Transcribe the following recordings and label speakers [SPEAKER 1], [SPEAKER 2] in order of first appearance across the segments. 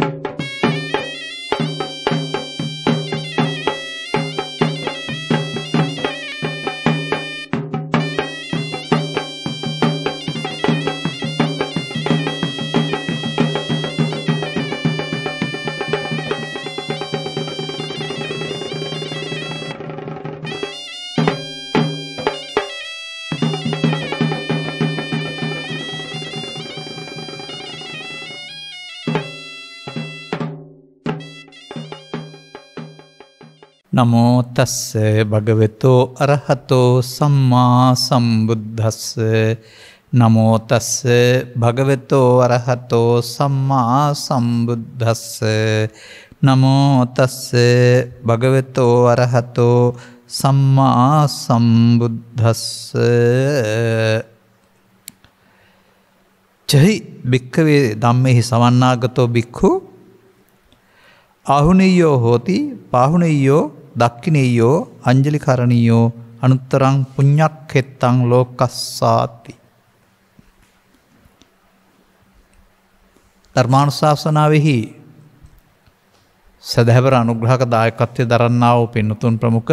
[SPEAKER 1] you නමෝතස්ස භගවෙතෝ අරහතෝ සම්මා සම්බුද්ධස්ස නමෝතස්ස භගවෙතෝ අරහතෝ සම්මා සම්බුද්ධස්ස නමෝතස්ස භගවෙතෝ අරහතෝ සම්මා සම්බුද්ධස්ස චහි භික්කවේ දම්මෙහි සවන්නාගතෝ බික්හු අහුනෙයෝ හෝති පාහුනෙයෝ දක්කිනෙයෝ අංජලිකරණීයෝ අනුත්තරං පුඤ්ඥක් හෙත්තං ලෝකස්සාති. ධර්මානුශාසනාවෙහි සැදැහැවර අනුග්‍රහක දායකත්වය දරන්නාව පෙන්නුතුන් ප්‍රමුඛ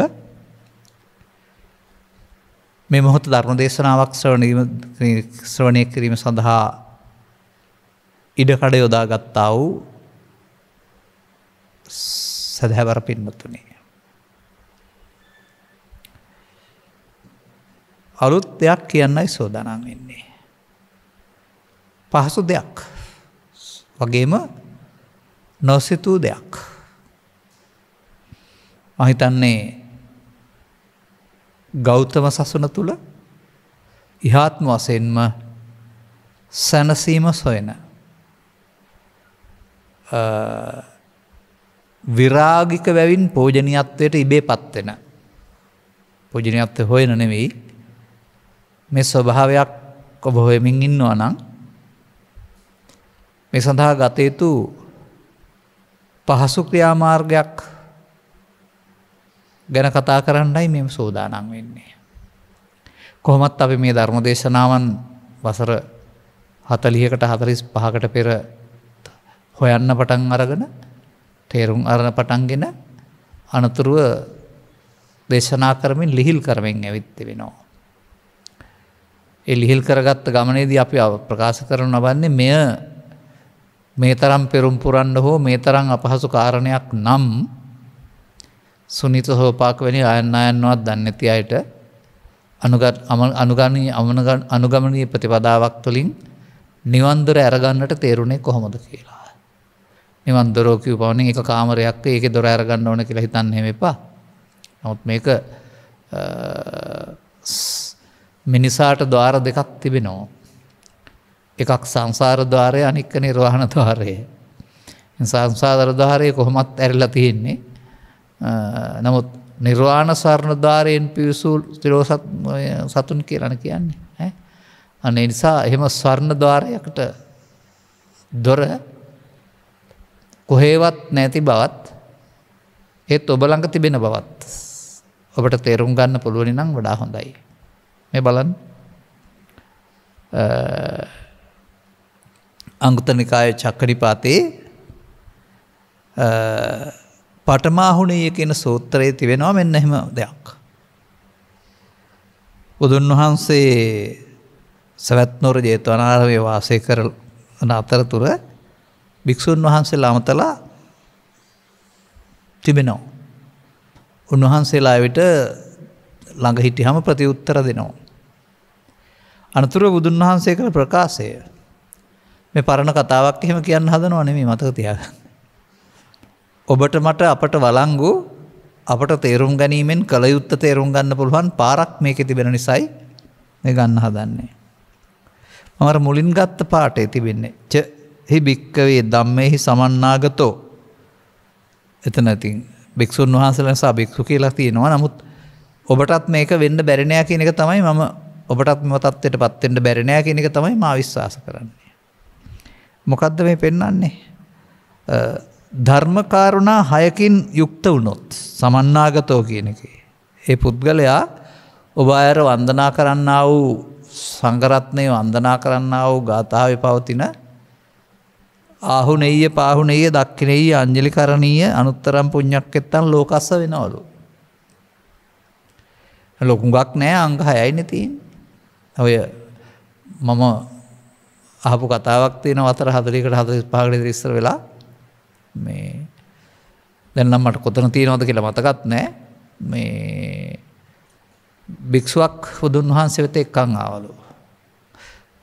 [SPEAKER 1] මේ මොහොත ධර්ම දේශනාවක් ශ්‍රවණය කිරීම සඳහා ඉඩකඩ යොදා ගත්තා වූ සැදැහැවර පින්නතුනේ. අලුත් දෙයක් කියන්නයි සෝදනම් වෙන්නේ. පහසු දෙයක් වගේම නොසිතූ දෙයක්. මහිතන්නේ ගෞතම සසුන තුළ ඉහාත්ම වසයෙන්ම සැනසීම සොයන විරාගික වැවින් පෝජනයත්වයට ඉබේ පත්වෙන පෝජනයත්ව හොයන නෙවෙයි මේ ස්වභාවයක් ඔබ හොයමින් ඉන්නවා නම් මේ සඳහා ගතයුතු පහසු ක්‍රියාමාර්ගයක් ගැන කතා කරන්නයි මෙම සෝදානං වෙන්නේ. කොහොමත් අපි මේ ධර්ම දේශනාවන් වසර හතලියකට හතරිස් පහකට පෙර හොයන්න පටන් අරගෙන තේරුම් අරණ පටන්ගෙන අනතුරුව දේශනා කරමින් ලිහිල් කරමෙන් ඇවිත්ති වෙනවා. එ ලිහිල් කරගත්ත ගමනේදී අපි ප්‍රකාශ කරන ලබන්නේ මෙය මේ තරම් පෙරුම් පුරන්න හෝ මේ තරම් අපහසු කාරණයක් නම් සුනිත හෝපාක වැනි අයන්න අයන්නවත් දන්නැති අයට අනුගනී අනුගමනී ප්‍රතිපදාවක් තුළින් නිවන්දර ඇරගන්නට තේරුණේ කොහොමද කියලා. නිවන්දරෝකව පවන එක කාමරයක් ඒක දොර ඇරගන්න ඕන කියලා හිතන්න හෙම එපා. නොත් මේක මිනිසාට ද්වාර දෙකක් තිබෙනවා. එකක් සංසාර ද්වාරය අනික්ක නිර්වාණ ද්වාරය. සංසාධර ද්වාරය කොහොමත් ඇරල තියෙන්නේ. නමුත් නිර්වාණ සරණ ද්වාරයෙන් පිවිසූල් තිරෝසත් සතුන් කියලන කියන්නේ. අනේ නිසා එහෙම ස්වර්ණ ද්වාරයකට දොර කොහේවත් නැති බවත් ඒත් ඔබ ළඟ තිබෙන බවත් ඔබට තේරුම් ගන්න පුළුවනි නම් වඩා හොඳයි. මේ බලන් අංගුතනිකාය චක්කරිපාතේ පටමාහුණය කියන සූත්‍රයේ තිබෙනවා මෙන්න එහෙම දෙයක්. බුදුන් වහන්සේ සැවැත්නොර ජේතවනාරය වාසය කරන අතරතුර භික්‍ෂූන් වහන්සේලා අමතලා තිබෙනවා. උන්වහන්සේලා විට ළඟ හිටිහම ප්‍රතිඋත්තර දෙනවා. අනතුර බුදුන් වහන්සේ කළ ප්‍රකාශය මේ පරණ කතාවක් එහෙම කියන්න හදන අනෙමි මතක තියාග. ඔබට මට අපට වලංගු අපට තේරුම් ගැනීමෙන් කළයුත්ත තේරුම් ගන්න පුළුවන් පාරක් මේක තිබෙන නිසයි මේ ගන්න හදන්නේ. මර මුලින් ගත්ත පාටේ තිබෙන්නේ ච හි භික්කවේ දම්මෙහි සමන්නාගතෝ එතනතින් භික්‍ෂූන් වහන්සල නිසා භික්‍ෂු කියලා තියෙනවා නමුත් ඔබටත් මේක වෙන්න බැරිණයක් කියන එක තමයි මම ඔබටත් මෙම තත්වයට පත්වෙන්ට බැරිණයක් කියන එක තමයි මා විශ්වාස කරන්නේ. මොකක්ද මේ පෙන්නන්නේ. ධර්මකාරුණා හයකින් යුක්ත වුණොත් සමන්නාගතෝ කියන එක. ඒ පුද්ගලයා ඔබ අයර වන්දනා කරන්න වූ සංගරත්නය වන්දනා කරන්න වූ ගාථාව පවතින ආහුනෙය පාහුනෙය දක්කිනෙයි අංජලි කරණීය අනුත්තරම් පුඥක් එත්තන් ලෝකස්ස වෙනවලු. ලොකුගක් නෑ අංක හයයින තියෙන් ඔය මම අහපු කතාවක් තියෙන අතර හදලිකට හද පාගලි ඉස්සර වෙලා මේ දැන්නම්මට කොතන තියෙනවද කියලා මතකත් නෑ මේ භික්ෂුවක් බුදුන් වහන්සේ වෙත එක්කං ආවලු.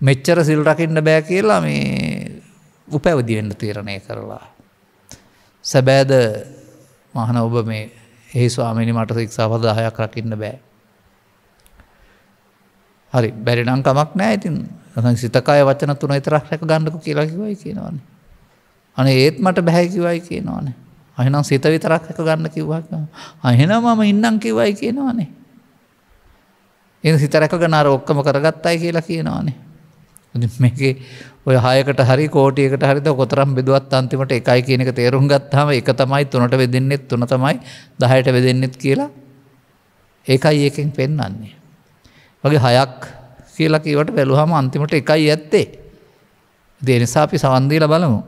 [SPEAKER 1] මෙච්චර සිල්රකින්න බෑ කියලා මේ උපැවදිවෙන්න තීරණය කරලා. සැබෑද මහන ඔබ මේ ඒ ස්වාමිනි මට ක්ෂාපද හයක් රකින්න බෑ හරි බැරිනම් කමක් නෑ ඉතින් සිතකාය වචන තුන ඉතරක් රැක ගණ්ඩකු කියලාකිවයි කියනවන. අනේ ඒත් මට බැහැකිවයි කියනවානේ. අහිනම් සිත විතරක් එක ගන්න කිව්වක් අහෙනම් මම ඉන්නම් කිවයි කියනවානේ. එ සිතරැක ගනාර ඔක්කම කරගත්තයි කියලා කියනවානේ. මේකේ ඔය හයකට හරි කෝටියකට හරිත කොතරම් බෙදුවත් අන්තිමට එකයි කියනක තේරුම් ගත්හම එක තමයි තුනට වෙදන්නෙත් තුන තමයි දහයට වෙදන්නෙත් කියලා ඒකයි ඒකෙන් පෙන්න්නන්නේ. වගේ හයක් කියලා කීවට බැලුහම අන්තිමට එකයි ඇත්තේ. දෙනිසා අපි සවන්දීල බලමු.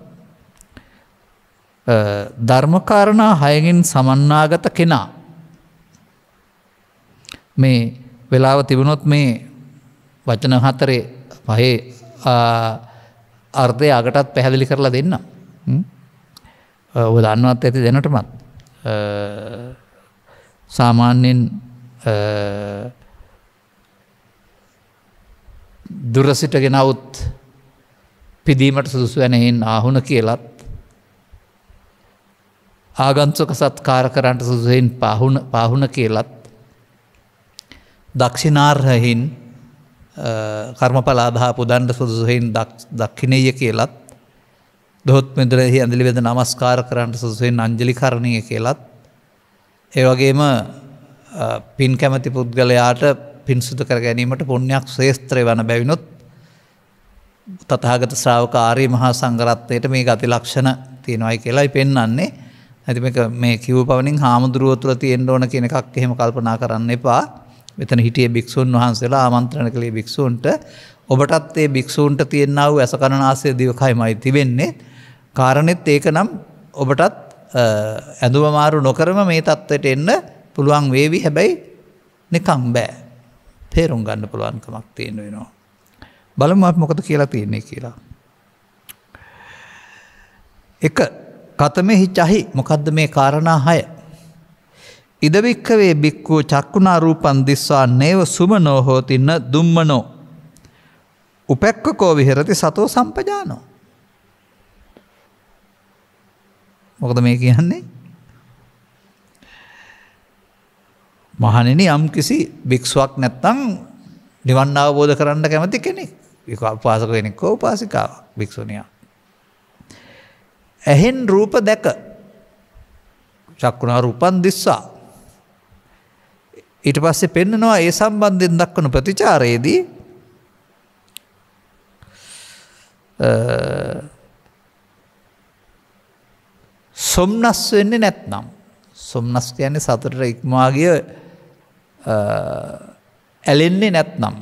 [SPEAKER 1] ධර්මකාරණා හයගෙන් සමන්නාගත කෙනා. මේ වෙලාව තිබුණොත් මේ වචන හතරේ පහේ අර්ථය අගටත් පැහැදිලි කරලා දෙන්න. ඔව දන්නවත් ඇති දැනටමත් සාමාන්‍යෙන් දුරසිට ගෙනවුත් පිදීමට සුදුසු වැනෙහින් ආහුන කියලත් ආගන්සක සත්කාර කරන්ට සුදුසයෙන් පාහුන කියලත් දක්ෂිනාර්හහින් කර්මපලාදා පුදන්ට සුදුසුහෙන් දක්කිනය කියලත් දොත් මෙදරෙහි ඇඳලිවෙද නමස්කාර කරන්ට සුදුසයෙන් අංජලි කරණය කියලත් ඒවගේම පින් කැමති පුද්ගලයාට පින්සුතු කර ගැනීමට පුුණ්‍යයක් ශේස්ත්‍රය වන බැවිනුත් තතාගත ශ්‍රාවකාරී මහා සංගරත්වයට මේ ගති ලක්ෂණ තියෙනවයි කියලායි පෙන්න්නේ ඇති මේ කිව් පවනින් හාමුදුරුවතුර තියෙන් ඕන කියන එකක් එහෙම කල්පනා කරන්න එපා මෙතන හිටිය භික්‍ෂූන් වහන්සේලා ආමන්ත්‍රණ කළේ භික්‍ෂූන්ට ඔබටත් ඒ භික්‍ෂූන්ට තියෙන්න්නාව ඇස කරනාසය දිවකයිමයි තිබෙන්නේ කාරණෙත් ඒක නම් ඔබටත් ඇඳුවමාරු නොකරම මේ තත්ත්වයට එන්න පුළුවන් වේවි හැබැයි නිකම් බෑ තේරුම් ගන්න පුළුවන්කමක් තියෙන වෙනවා. බලමත් මොකද කියලා තියන්නේ කියලා. එක කතමෙහි චහි මොකක්ද මේ කාරණා හය. ඉදවික්කවේ බික්කූ චක්කුණා රූපන් දිස්වා නේව සුමනෝ හෝතින්න දුම්මනෝ. උපැක්කකෝ විහෙරති සතෝ සම්පජානෝ. මොකද මේ කියන්නේ මහනෙන යම් කිසි භික්ෂුවක් නැත්තං නිවන් අවබෝධ කරන්න කැමති කෙනෙක් පාසක කෙනෙක් උපාසිකාව භික්‍ෂුණයා. ඇහෙන් රූප දැක චක්කුණා රූපන් දිස්සා. ඊට පස්සේ පෙන්නනවා ඒ සම්බන්ධයෙන් දක්වන ප්‍රතිචාරයේදී සොම්නස් වෙන්නේ නැත්නම්. සොම්නස් කියන්නේ සතුට ඉක්මාගිය ඇලෙන්නේ නැත්නම්.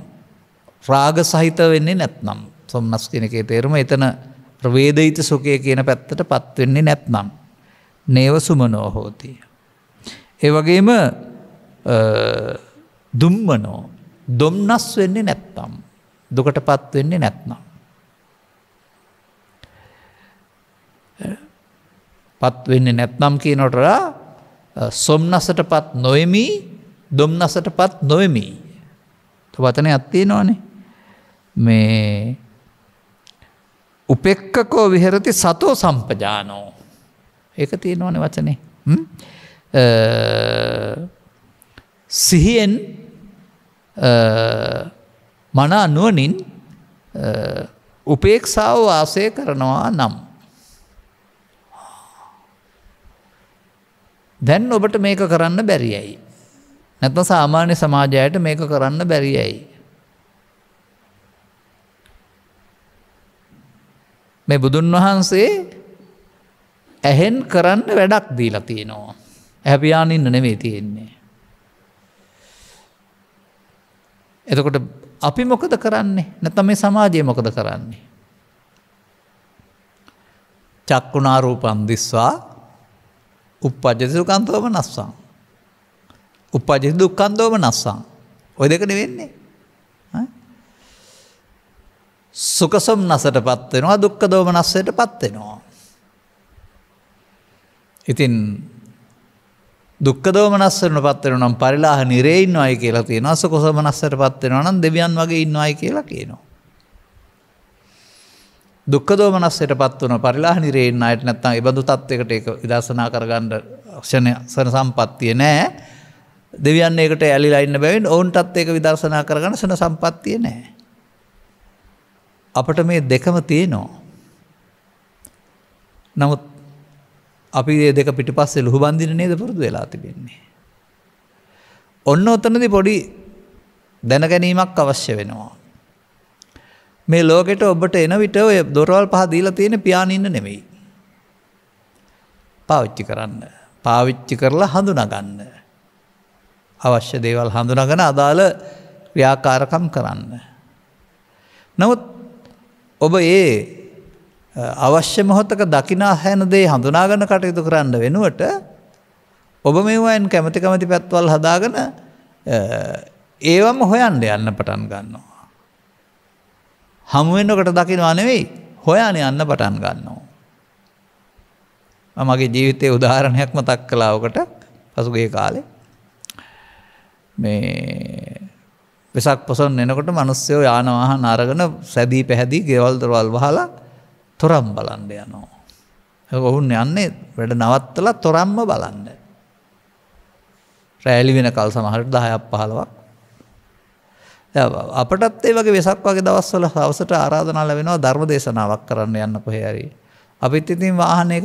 [SPEAKER 1] රාග සහිත වෙන්නේ නැත්නම් සොම්න්නස් කෙනකේ තේරුම එතන ප්‍රවේදීත සුකය කියන පැත්තට පත්වෙන්නේ නැත්නම්. නේව සුමනෝ හෝතිය. ඒවගේම දුම්මනෝ දොම්නස් වෙන්නේ නැත්නම්. දුකට පත්වෙන්නේ නැත්නම්. පත්වෙන්නේ නැත්නම් කියනොටලා සොම්නසට පත් නොයමී දොම්න්නසට පත් නොවෙමි වතන ඇත්තේ නොනේ මේ උපෙක්කකෝ විහරති සතෝ සම්පජානෝ ඒක තියෙනවන වචනේ සිහියෙන් මනා නුවනින් උපේක්ෂාව වාසය කරනවා නම්. දැන් ඔබට මේක කරන්න බැරියයි. නැත්න සාමාන්‍ය සමාජයට මේක කරන්න බැරි ඇයි. මේ බුදුන් වහන්සේ ඇහෙන් කරන්න වැඩක් දීලා තියෙනවා. ඇහැපියානින්න නෙවේ තියෙන්නේ. එතකොට අපි මොකද කරන්නේ නැතම මේ සමාජය මොකද කරන්නේ. චක්කුණාරූපන් දිස්වා උප්පජසිකන්තවම නස්සං. උපජි දුක්කන්දෝම නස්සං. ඔය දෙකන වෙන්නේ. සුකසොම් නසට පත්වෙනවා දුක්ක දෝම නස්සයට පත්වෙනවා. ඉතින් දුක්කදෝම නස්සරන පත්වෙන නම් පරිලාහ නිරෙයින් අය කියලා තියෙන අසකොසම නස්සට පත්වෙනවා නම් දෙවියන් වගේ ඉන්න අයි කියලා කියනවා. දුක්කදෝම නස්සට පත්වන පරිලා නිරෙන් අයට නැත්තං එබඳු තත්වකට එක විදසනා කරගණ්ඩ ක්ෂණය සන සම්පත්තිය නෑ දෙවියන්න එකට ඇලිලා ඉන්න බැවින් ඔවුන්ටත් ඒක විදර්ශනා කරගන සන සම්පත්තිය නෑ. අපට මේ දෙකම තියනෝ. නමුත් අපි ඒ දෙක පිටි පස්සේ ලොහු බන්දින නේද පුරුදු වෙලා තිබෙන්නේ. ඔන්න ඔතනදි පොඩි දැනගැනීමක් අවශ්‍ය වෙනවා. මේ ලෝකෙට ඔබට එන විට ඔය දොරවල් පහ දීලා තියෙන පියාණඉන්න නෙමෙයි. පාවිච්චි කරන්න පාවිච්චි කරලා හඳුනගන්න. අවශ්‍ය දේවල් හඳුනගෙන අදාළ ක්‍රියාකාරකම් කරන්න. නමුත් ඔබ ඒ අවශ්‍ය මොහොතක දකිනා හැන දේ හඳුනාගන කටයුතු කරන්න වෙනුවට ඔබ මේවායින් කැමති කමති පැත්වල් හදාගෙන ඒවම හොයන්ඩ යන්න පටන් ගන්නවා. හමුවෙන්කට දකිනවා නෙවෙයි හොයාන යන්න පටන් ගන්නවා. මගේ ජීවිතය උදාහරණයක් මතක් කලාවකට පසුගේ කාලේ මේ වෙසක් පොසොන් එනකොට මනුස්්‍යයෝ යානවාහන අරගෙන සැදී පැහැදිී ගෙවල්දරවල් වහලා තොරම් බලන්ඩ යනෝ. ඔවුන් යන්නේ වැඩ නවත්තල තොරම්ම බලන්ඩ. රෑලි වෙන කල් සමහට දහයක් පහලවක්. අපටත් ඒ වගේ වෙසක් වගේ දවස්වල හවසට ආරාධනාල වෙනවා ධර්ම දේශනාවක් කරන්න යන්න කොහේරි. අපිත් ඉතින් වාහනයක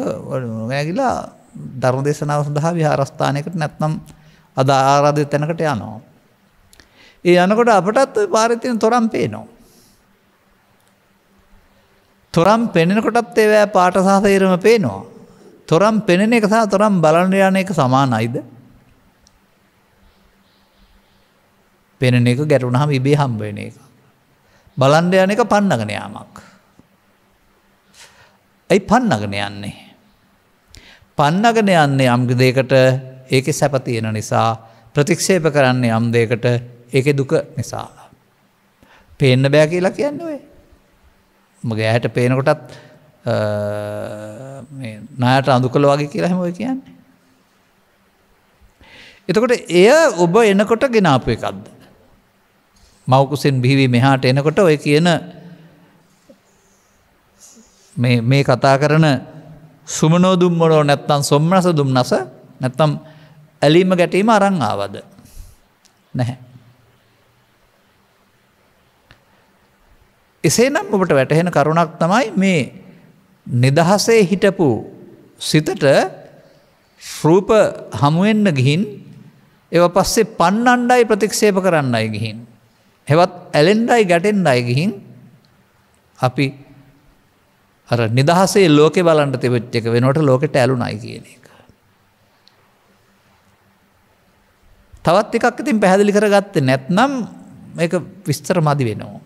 [SPEAKER 1] ගෑගිලා ධර්ම දේශනාව සඳහා විහාරස්ථානයකට නැත්නම් අද ආරාධය තැනකට යනවා. ඒ යනකොට අපටත් පාරිතින තොරම් පේනවා. තොරම් පෙනෙනකොටත් ඒවෑ පාටසාසේරම පේනවා. තොරම් පෙනෙන එක සහ තොරම් බලන්න යන එක සමානයිද. පෙනෙන එක ගැටුණහම ඉබේ හම්බෙන එක. බලන්ඩ යන එක පන්නගන යාමක්. ඇයි පන්නගන යන්නේ. පන්නගන යන්නේ අම්ග දෙකට ඒක සැපතියෙන නිසා ප්‍රතික්ෂේප කරන්නේ යම්දයකට ඒක දුක නිසා. පේන්න බෑ කියලා කියන්නුවේ. මගේ ඇයට පේනකොටත් නයට අඳුකළ වගේ කියලා හැමෝ කියන්නේ. එතකොට එය ඔබ එනකොට ගෙනාපු එකක්ද. මවකුසින් බිහිවී මෙහාට එනකොට ඔය කියන මේ කතා කරන සුමනෝදුම් මොනෝ නැත්තන් සොම්රස දුම් නස නැත්තම් ඇලීම ගැටීම අරං ආවද නැහැ. එසේ නම් ඔබට වැටහෙන කරුණක් තමයි මේ නිදහසේ හිටපු සිතට රූප හමුවෙන්න ගිහින් එව පස්සේ පන්නණ්ඩයි ප්‍රතික්ෂේප කරන්න අයි ගිහින්. හෙවත් ඇලෙන්ඩයි ගැටෙන් අයි ගිහින් අපි අර නිදහසේ ලෝකෙ බලන්ට තිබච්ච එක වෙනට ලෝකට ඇලුනයි කියනෙ. තවත් එකක් ඉතින් පැහැදිලි කරගත්ත නැත්නම් එක විස්තර මදි වෙනවා.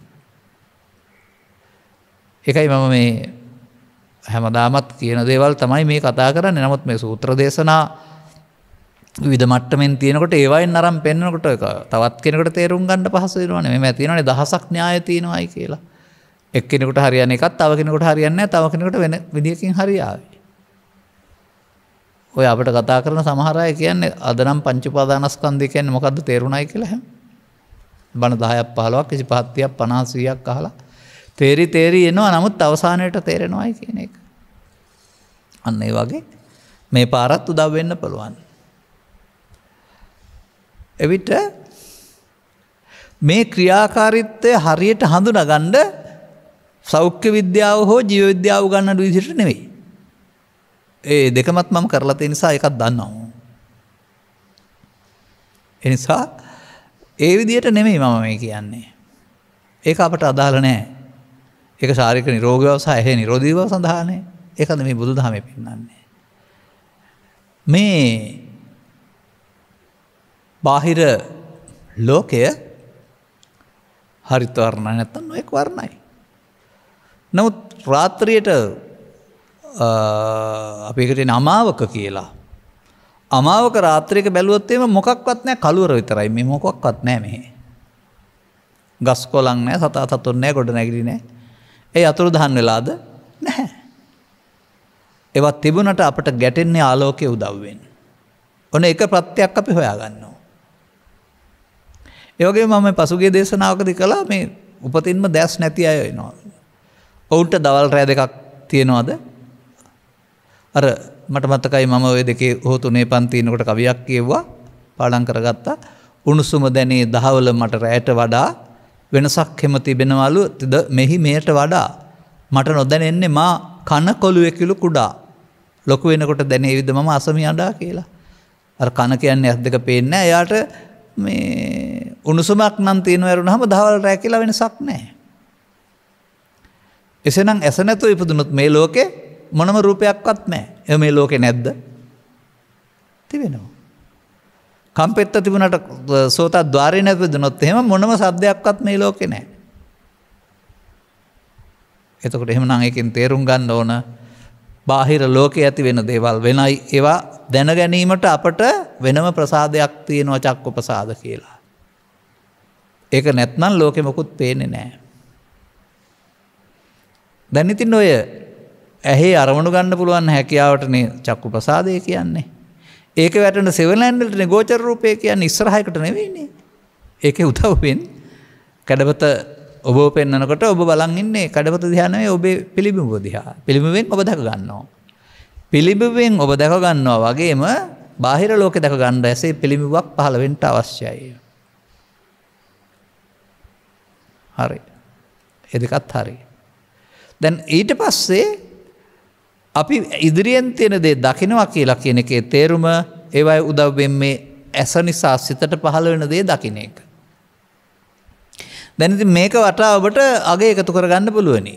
[SPEAKER 1] එකයි මම මේ හැමදාමත් කියන දේවල් තමයි මේ කතා කරන්න නමුත් මේ සූත්‍ර දේශනා විද මට්ටමෙන් තියනකට ඒවයි නරම් පෙන්න්නකොට තවත් කෙනකට තේරුම් ගන්න පහසුරුවන මෙම තියනේ දහසක් න්‍යාය තියෙනවායි කියලා එක්කෙනෙකුට හරියන එකත් තව කෙනෙකුට හරියන්න තව කෙනෙකුට වෙන විදිකින් හරියාවේ ඔය අපට කතා කරන සමහරය කියන්නේ අදනම් පංචිපාදානස්කන්දිකයන් මොකක්ද තේරුණයි කියලහ බණ දායක් පහලොක් කිසි පහත්තියක් පනාසීයක් කහලා තේරි තේරී එනවා නමුත් අවසානයට තේරෙනවායි කියන එක. අන්න ඒ වගේ මේ පාරත් උදවවෙන්න පුළුවන්. එවිට මේ ක්‍රියාකාරිත්වය හරියට හඳුනගණ්ඩ සෞඛ්‍ය විද්‍යාව හෝ ජීවවිද්‍යාව ගන්න විදිට නෙවෙයි. ඒ දෙකමත් මම කරලතය නිසා එකක් දන්නවා. එනිසා ඒ විදියට නෙමෙයි මම මේ කියන්නේ. ඒක අපට අදාළ නෑ එක ශාරික නිරෝගවසාහ එහ නිරෝධීව සඳහානය එකද මේ බුදු දහම පෙන්න්නන්නේ. මේ බාහිර ලෝකය හරිතවරණ නැත්තන් නොයෙක් වරණයි. නමුත් රාත්‍රියයට අපිකට නමාවක කියලා. අමාවක රාත්‍රයක බැලුවත්තේම මොකක්වත් නෑ කළුවර විතරයි මේ මොකොක්වත් නෑ මෙහේ. ගස් කොලන් නෑ සතා සතුන්නෑ ගොඩ නැගිරි නෑ. ඒ අතුරු දහන් වෙලාද නැහැ. එවත් තිබුණට අපට ගැටෙන්නේ ආලෝකය උදව්වෙන්. ඔන එක ප්‍රත්තියක් අපි හොයාගන්නවා. ඒවගේ මම පසුගේ දේශනාවකදි කලා මේ උපතින්ම දැස් නැති අයනවා. ඔවුන්ට දවල් රෑ දෙකක් තියෙනවාද අර මට මතකයි මම ඔය දෙකේ හෝතුනේ පන්තිීනකොට කවියක් කියව්වා පාඩන් කරගත්තා උණුසුම දැනේ දහවල මට රෑට වඩා වෙනසක් හෙම තිබෙනවලු තිද මෙහි මේට වඩා මට නොදැන එන්නේ මා කන කොළුවෙකිලු කුඩා ලොකු වෙනකොට දැනේ විද මම අසමි අඩා කියලා අර කන කියන්නේ ඇත් දෙක පේන්න එයාට මේ උණුසුමක් නම් තියෙනවරුණ හම දහවල් රැකිලා වෙනසක් නෑ එසනම් ඇස නැතුව ඉපදුනුත් මේ ලෝකේ මොනම රූපයක්වත් නෑ එ මේ ලෝකෙ නැද්ද තිබෙනවා. කම්පෙත්ත තිබුණට සෝතත් ධාරය නැපද නොත් එහෙම මොනම සබ්දයක්වත් මේ ලෝකෙ නෑ. එතකට එහෙම නඟකින් තේරුම් ගන්න ඕන බාහිර ලෝකෙ ඇති වෙන දේවල් වෙනයි ඒවා දැන ගැනීමට අපට වෙනම ප්‍රසාදයක් තියෙනවා චක්ක ප්‍රසාද කියලා. ඒක නැත්නම් ලෝකෙ මොකුත් පේනෙ නෑ. දැනිතින් ඔය ඇහේ අරමුණු ගන්න පුළුවන් හැකියාවටනේ චක්කු ප්‍රසාදය කියන්නේ. ඒක වැටන සෙවලන්ඩට ගෝචර රූපය කියන්න ඉස්රහයකට නෙවෙන්නේ. ඒක උතව්පෙන් කැඩපත ඔබ පෙන්න්නනකට ඔබ බලන් ඉන්නේ කඩපත දිහනවේ ඔබේ පිළිබිඹ දිහා පිළිබිවෙන් ඔබ දැක ගන්නවා. පිළිබිවෙන් ඔබ දැක ගන්නවා වගේම බාහිර ලෝක දැක ගණ්ඩ ඇසේ පිළිබිවක් පහළවෙන්ට අවශ්‍යය. හරි එදකත් හරි. දැන් ඊට පස්සේ අපි ඉදිරියෙන් තියෙන දේ දකිනවා කියලා කියන එකේ තේරුම ඒවයි උදව්බෙන් මේ ඇස නිසා සිතට පහළ වෙන දේ දකින එක. දැනති මේක වටා ඔබට අගේ එකතු කරගන්න පුළුවනි.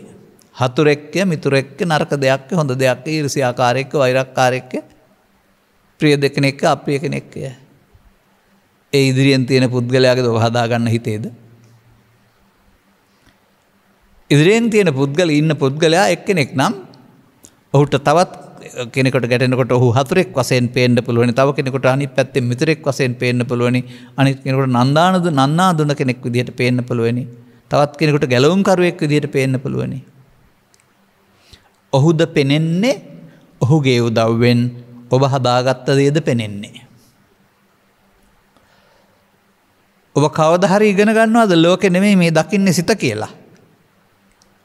[SPEAKER 1] හතුරෙක්ක මිතුරෙක්ක නරක දෙයක් හොඳ දෙයක් ඉරිසිආකාරයෙක්ක වෛරක්කාරෙක්ක ප්‍රිය දෙකනෙක්ක අප්‍රිය කෙනෙක්කය. ඒ ඉදිරියෙන් තියෙන පුද්ගලයාගේ දොව හදාගන්න හිතේද. ඉදිරියෙන් තියෙන පුද්ගල ඉන්න පුද්ගලයා එක්කෙනෙක් නම් ඔහුට තවත් කෙනෙකට ගැටනකොට ඔහු හතුරෙක් වසෙන් පේෙන්ඩ පුළුවනි තව කෙනෙකට අනි පැත්තෙන් මිතරෙක් වසෙන් පේන්න පුළුවනි අනි කෙනකට නන්දානද නන්නා දුන්න කෙනෙක් විදිහට පේන්න පුළුවනි තවත් කෙනෙකුට ගැලවුම්කරුවෙක් විදිහට පේන්න පුළුවනි. ඔහුද පෙනෙන්නේ ඔහුගේ උදව්වෙන් ඔබ හදාගත්ත දේද පෙනෙන්නේ. ඔබ කවදහරි ඉගෙන ගන්නවාද ලෝකෙ නෙමේ මේ දකින්නේ සිත කියලා.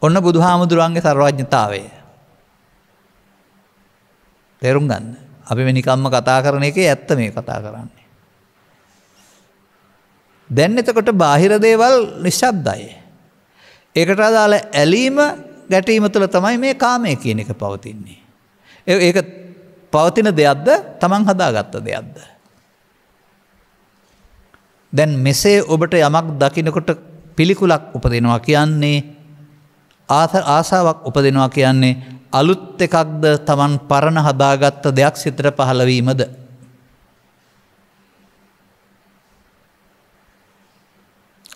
[SPEAKER 1] ඔන්න බුදු හාමුදුරුවන්ගේ සර්වාජ්ඥතාවය. තෙරුම් ගන්න. අපි මෙනිකම්ම කතා කරන එක ඇත්ත මේ කතා කරන්නේ. දැන් එතකොට බාහිර දේවල් නිශ්ශබ්දයි. ඒකට අදාළ ඇලීම ගැටීම තුළ තමයි මේ කාමය කියන එක පවතින්නේ. ඒ පවතින දෙයක්ද තමන් හදාගත්ත දෙයක්ද. දැන් මෙසේ ඔබට යමක් දකිනකොට පිළිකුලක් උපදෙනවා කියන්නේ ආසාවක් උපදෙනවා කියන්නේ අලුත් එකක්ද තමන් පරණ හදාගත්ත දෙයක් සිතර පහළවීමද.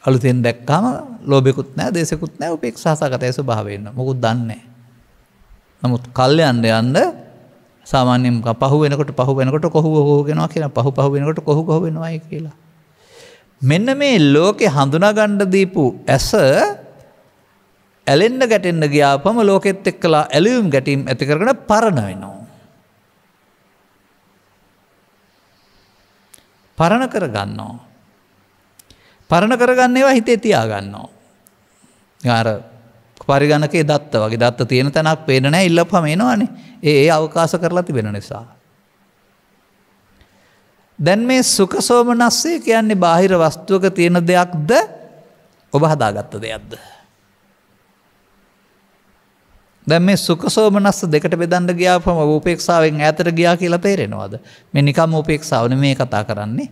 [SPEAKER 1] අලුතෙන් දැක්කාම ලෝබෙකුත් නෑ දෙසකුත් නෑ උපෙක් සහසකතය ස්වභාවන්න මොකුත් දන්නේ. නමුත් කල්ල අන්ඩ යන්න සාමාන්‍යෙන් පහ වෙනකට පහ වෙනකට කොහු හෝගෙනවා කියෙන පහු පහ වෙනකට කොහු කොවෙනවායි කියලා. මෙන්න මේ ලෝකෙ හඳුනාගණ්ඩ දීපු ඇස ඇලෙන්න්න ගැටෙන්න්න ගියාපම ලෝකෙත් එක් කලා ඇලුම් ගැටීම් ඇති කරන පරණ වෙනවා. පරණ කර ගන්නෝ. පරණ කරගන්න ඒවා හිතේ තියාගන්නෝ. ආර පරිගණකේ දත්ත වගේ දත්ත තියෙන තැනක් පේනෑ ඉල්ල පමේනවානේ ඒ අවකාස කරලා තිබෙන නිසා. දැන් මේ සුකසෝමනස්සේ කියන්නේ බාහිර වස්තුවක තියෙන දෙයක්ද ඔබ හදාගත්ත දෙයක්ද. දැන් මේ සුකසෝමනස්ස දෙකට බෙදන්න ගියාපම උපේක්ෂාවෙන් ඇතර ගියා කියලා තේරෙනවාද මේ නිකම් උපේක්ෂාවන මේ කතා කරන්නේ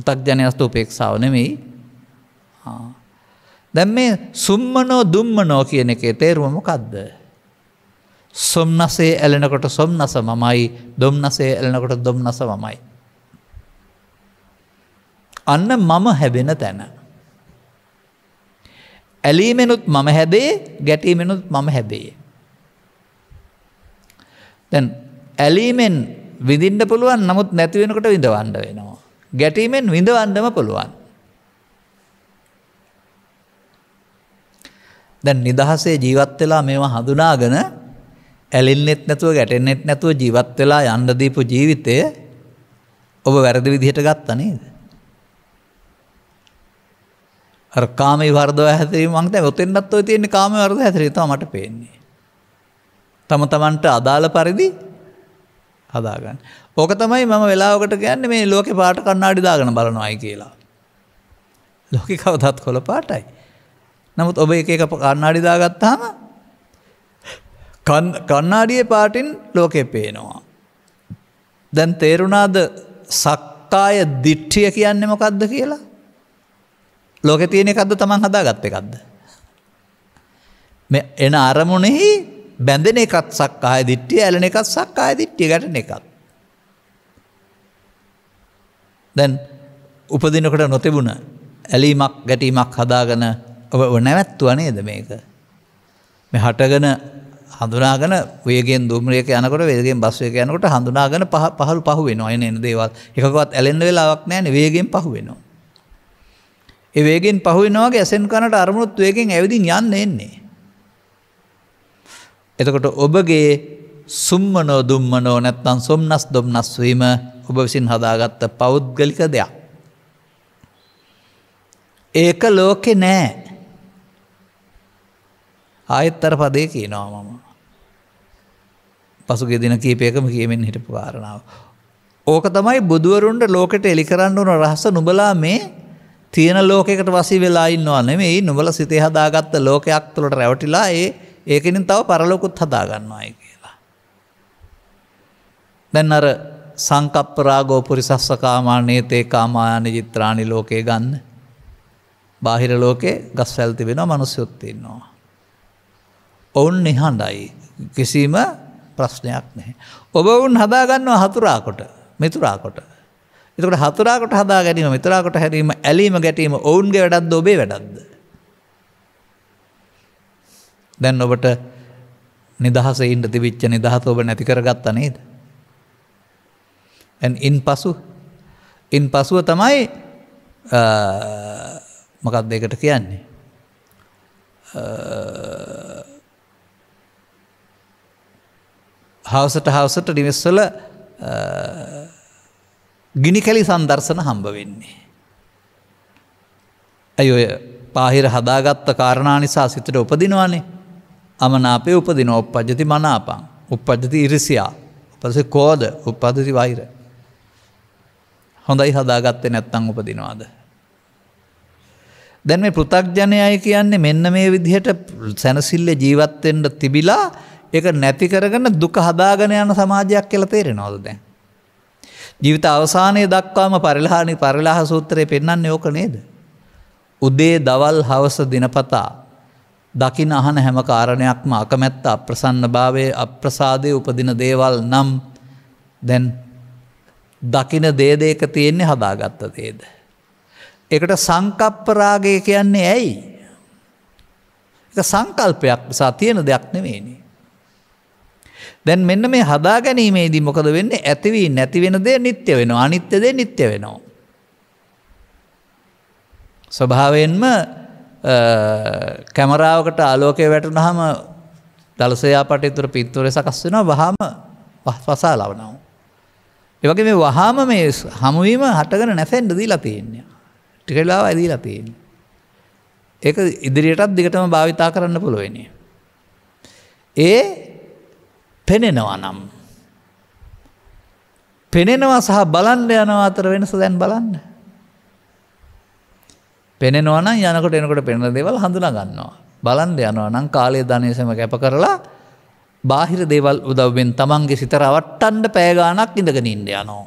[SPEAKER 1] උතක්ජනයස්තු උපේක්ෂාව නෙමෙයි දැන් මේ සුම්මනෝ දුම්මනෝ කියන එකේ තේරුවම කද්ද සොම්නසේ ඇලෙනකොට සොම්නස මමයි දොම්නසේ ඇලෙනකොට දොම්නස මමයි. අන්න මම හැබෙන තැන. ඇලීමෙනුත් මම හැබේ ගැටීමෙනුත් මම හැබේ. දැන් ඇලීමෙන් විඳින්ට පුළුවන් නමුත් නැතිවෙනකට විඳවන්ඩ වෙනවා. ගැටීමෙන් විඳවන්ඩම පුළුවන්. දැන් නිදහසේ ජීවත් වෙලා මේවා හඳුනාගෙන ඇලින්නෙත් නැතුව ගැටෙන්නෙත් නැතුව ජීවත් වෙලා යන්න දීපු ජීවිතය ඔබ වැරදි විදිහට ගත්ත නේද. කාම වර්දව හැතරීම මක්ත ඔතෙන්න්නත් ඔය තියෙන කාම වර්ද හැතරීතා මට පේන්නේ. තම තමන්ට අදාළ පරිදි හදාගන්න. ඕක තමයි මම වෙලාවකට ගැන්න මේ ලෝක පාට කන්නාඩි දාගන බලනවායි කියලා. ලොකි කවදත් කොළ පාටයි. නමුත් ඔබ එක එක කන්නාඩි දාගත්තාම කන්නාඩිය පාටින් ලෝකෙ පේනවා. දැන් තේරුණාද සක්කාය දිට්ටිය කියන්නේ මොකක්ද කියලා ලෝකෙ තියෙන එකක්ද තමන් හදාගත්ත එකක්ද. එන අරමුණෙහි බැඳෙන එකත් සක්කාය දිට්ටිය ඇලන එකත් සක්කාය දිට්ටිය ගැටන එකත්. දැන් උපදිනකට නොතිබුණ ඇලීමක් ගැටීමක් හදාගන ඔබ නැවැත්තුව නේද මේක. මෙ හටගන හඳුනාගන වේගෙන් දුම්රයක යනකට වේගෙන් බස්වයක යනකට හඳුනාගන පහළු පහුවෙනවා එන එන දේවල් එකකවත් ඇලෙන්ඩ වෙලාවක් නෑන වේගෙන් පහුවෙනවා. ඒ වේගෙන් පහුවෙනවාගේ ඇසෙන් කනට අරමුණුත් වේගෙන් ඇවිදින් යන්න එන්නේ. එතකොට ඔබගේ සුම්මනෝ දුම්මනෝ නැත්තන් සොම්න්නස් දොම්න්නස්වීම ඔබ විසින් හදාගත්ත පෞද්ගලික දෙයක්. ඒක ලෝකෙ නෑ ආයත්තර පදය කියනවා මම. පසුගේ දින කීපයකම කියමෙන් හිටපු කාරණාව. ඕක තමයි බුදුවරුන්ට ලෝකට එලි කරන්න ඕන රහස නුබලා මේ තියෙන ලෝකෙකට වසි වෙලා ඉන්නවා නෙමෙයි නොබල සිතේ හදාගත්ත ලෝකයක් තුළට රැවටිලා ඒ ඒකනින් තව පරලොකුත් හදාගන්නවායි කියලා. දැන් අර සංකප්පරාගෝ පුරිසස්සකාමානයේ තේ කාමායන ජිත්‍රාණි ලෝකයේ ගන්න. බාහිර ලෝකේ ගස් සැල්ති වෙන මනුස්යොත්තින්නවා. ඔවුන් නිහඬයි කිසිීම ප්‍රශ්නයක් නැහැ. ඔබ ඔවුන් හදාගන්නවා හතුරාකොට මෙතුරාකොට. එතකොට හතරාකට හදා ගැනීම මෙතරාකට හැරීම ඇලීම ගැටීම ඔවුන්ගේ වැඩක්ද ඔබේ වැඩක්ද. දැන් ඔබට නිදහස ඉන්ට තිවිච්ච නිදහත ඔබ නැතිකර ගත්ත නේද. ඇන් ඉන් පසු ඉන් පසුව තමයි මකත් දෙකට කියන්නේ. හවසට හවසට නිවෙස්වල ගිනිකැලි සන්දර්ශන හම්බ වෙන්නේ. ඇයි ඔය පාහිර හදාගත්ත කාරණා නිසා සිතට උපදිනවානේ අමනාපේ උපදින උපද්ජති මනාපං උපද්ජති ඉරිසියා උපස කෝද උපදති වෛර. හොඳයි හදාගත්තේ නැත්තං උපදිනවාද. දැන් මේ පෘතක්ජනය අය කියන්නේ මෙන්න මේ විදිහට සැනසිල්ල ජීවත්වෙන්ට තිබිලා එක නැති කරගන්න දුක හදාගෙන යන සමාජයක් කියල තේරෙනවද දැන්. ජීවිත අවසානය දක්වාම පරිලාහනි පරිලාහ සූත්‍රය පෙන්න්න යෝක නේද. උදේ දවල් හවස දිනපතා. දකින අහන හැම කාරණයක්ම අකමැත්ත අප්‍රසන්න භාවය අප්‍රසාදය උපදින දේවල් නම් දැන් දකින දේදේක තියෙන්නේ හදාගත්ත දේද. එකට සංකප්පරාගය කියන්නේ ඇයි. සංකල්පයක් නිසා තියෙන දෙයක් නෙවෙේනි. දැන් මෙන්න මේ හදා ගැනීමේදී මොකද වෙන්නේ ඇතිවී නැති වෙන දේ නිත්‍ය වෙනවා අනිත්‍ය දේ නිත්‍ය වෙනවා. ස්වභාවයෙන්ම කැමරාවකට ආලෝකය වැටුනහම දලසයා පටිතුර පිත්තුරේ සකස් වෙනවා වහම පසා ලවනව. ඒවගේ මේ වහාම මේ හමුවීම හටගෙන නැසෙන්ට දී ලතියෙන්නේ. ටිකලාව ඇදී ලතියෙන්නේ. ඒක ඉදිරියටත් දිගටම භාවිතා කරන්න පුළුවනි. ඒ පෙනෙනවා නම්. පෙනෙනවා සහ බලන්ඩ යනවා අතර වෙනස දැන් බලන්න. පෙනෙනවන යනකට එනකොට පෙන දෙවල් හඳුන ගන්නවා. බලන්ඩ යනවා නම් කාලය ධනයසම කැප කරලා බාහිර දේවල් උදව්වෙන් තමන්ගේ සිත රවට්ටන්ඩ පෑගානක් ඉඳගෙන ඉන්ඩ යනෝ.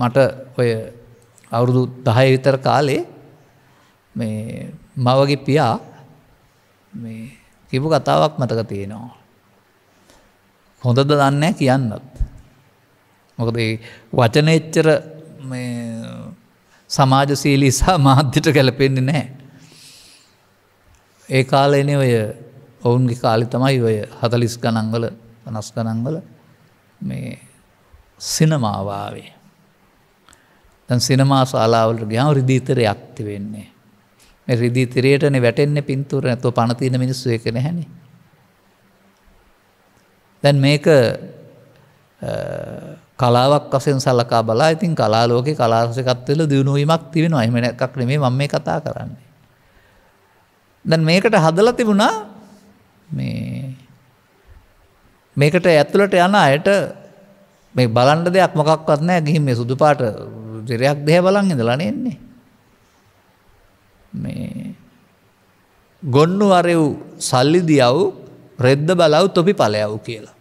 [SPEAKER 1] මට ඔය අවුරුදු දහය විතර කාලේ මවගේ පියා මේ කිපු කතාවක් මතක තියෙනවා. හොඳද දන්න කියන්නත්. මොකද වචනච්චර සමාජසීලී සහ මාධ්‍යට ගැලපෙන්න්නේ නෑ. ඒ කාලන ඔය ඔවුන්ගේ කාලි තමයි ඔය හතලිස් ගනංගල පනස් ගනංගල මේ සිනමාවාවේ. තැන් සිනමා ශලාවලට ගියාව රිදීතරයක් ඇති වෙන්නේ. රිදිී තිරයටන වැටෙන්න පින්තුර ඇතුව පනතින මිනිස්සු එක නැහැනි. දැන් මේක කලාවක් වසෙන් සලකා බලා ඉතින් කලාලෝක කලාසකත්වල දියුණුවීමක් තිවෙන අහිමන එකක් නෙමේ මම මේ කතා කරන්නේ. දැන් මේකට හදල තිබුණා මේකට ඇතුළට යන අයට මේ බලන්ඩ දෙයක් මොකක්වත් නෑ ගිහිම මේ සුදු පාට දෙරයක් දෙහ බලන් ඉඳලනෙන්නේ. ගොන්නු වරෙව් සල්ලිදියව් රෙද්ද බලව් තොපි පලයව් කියලා.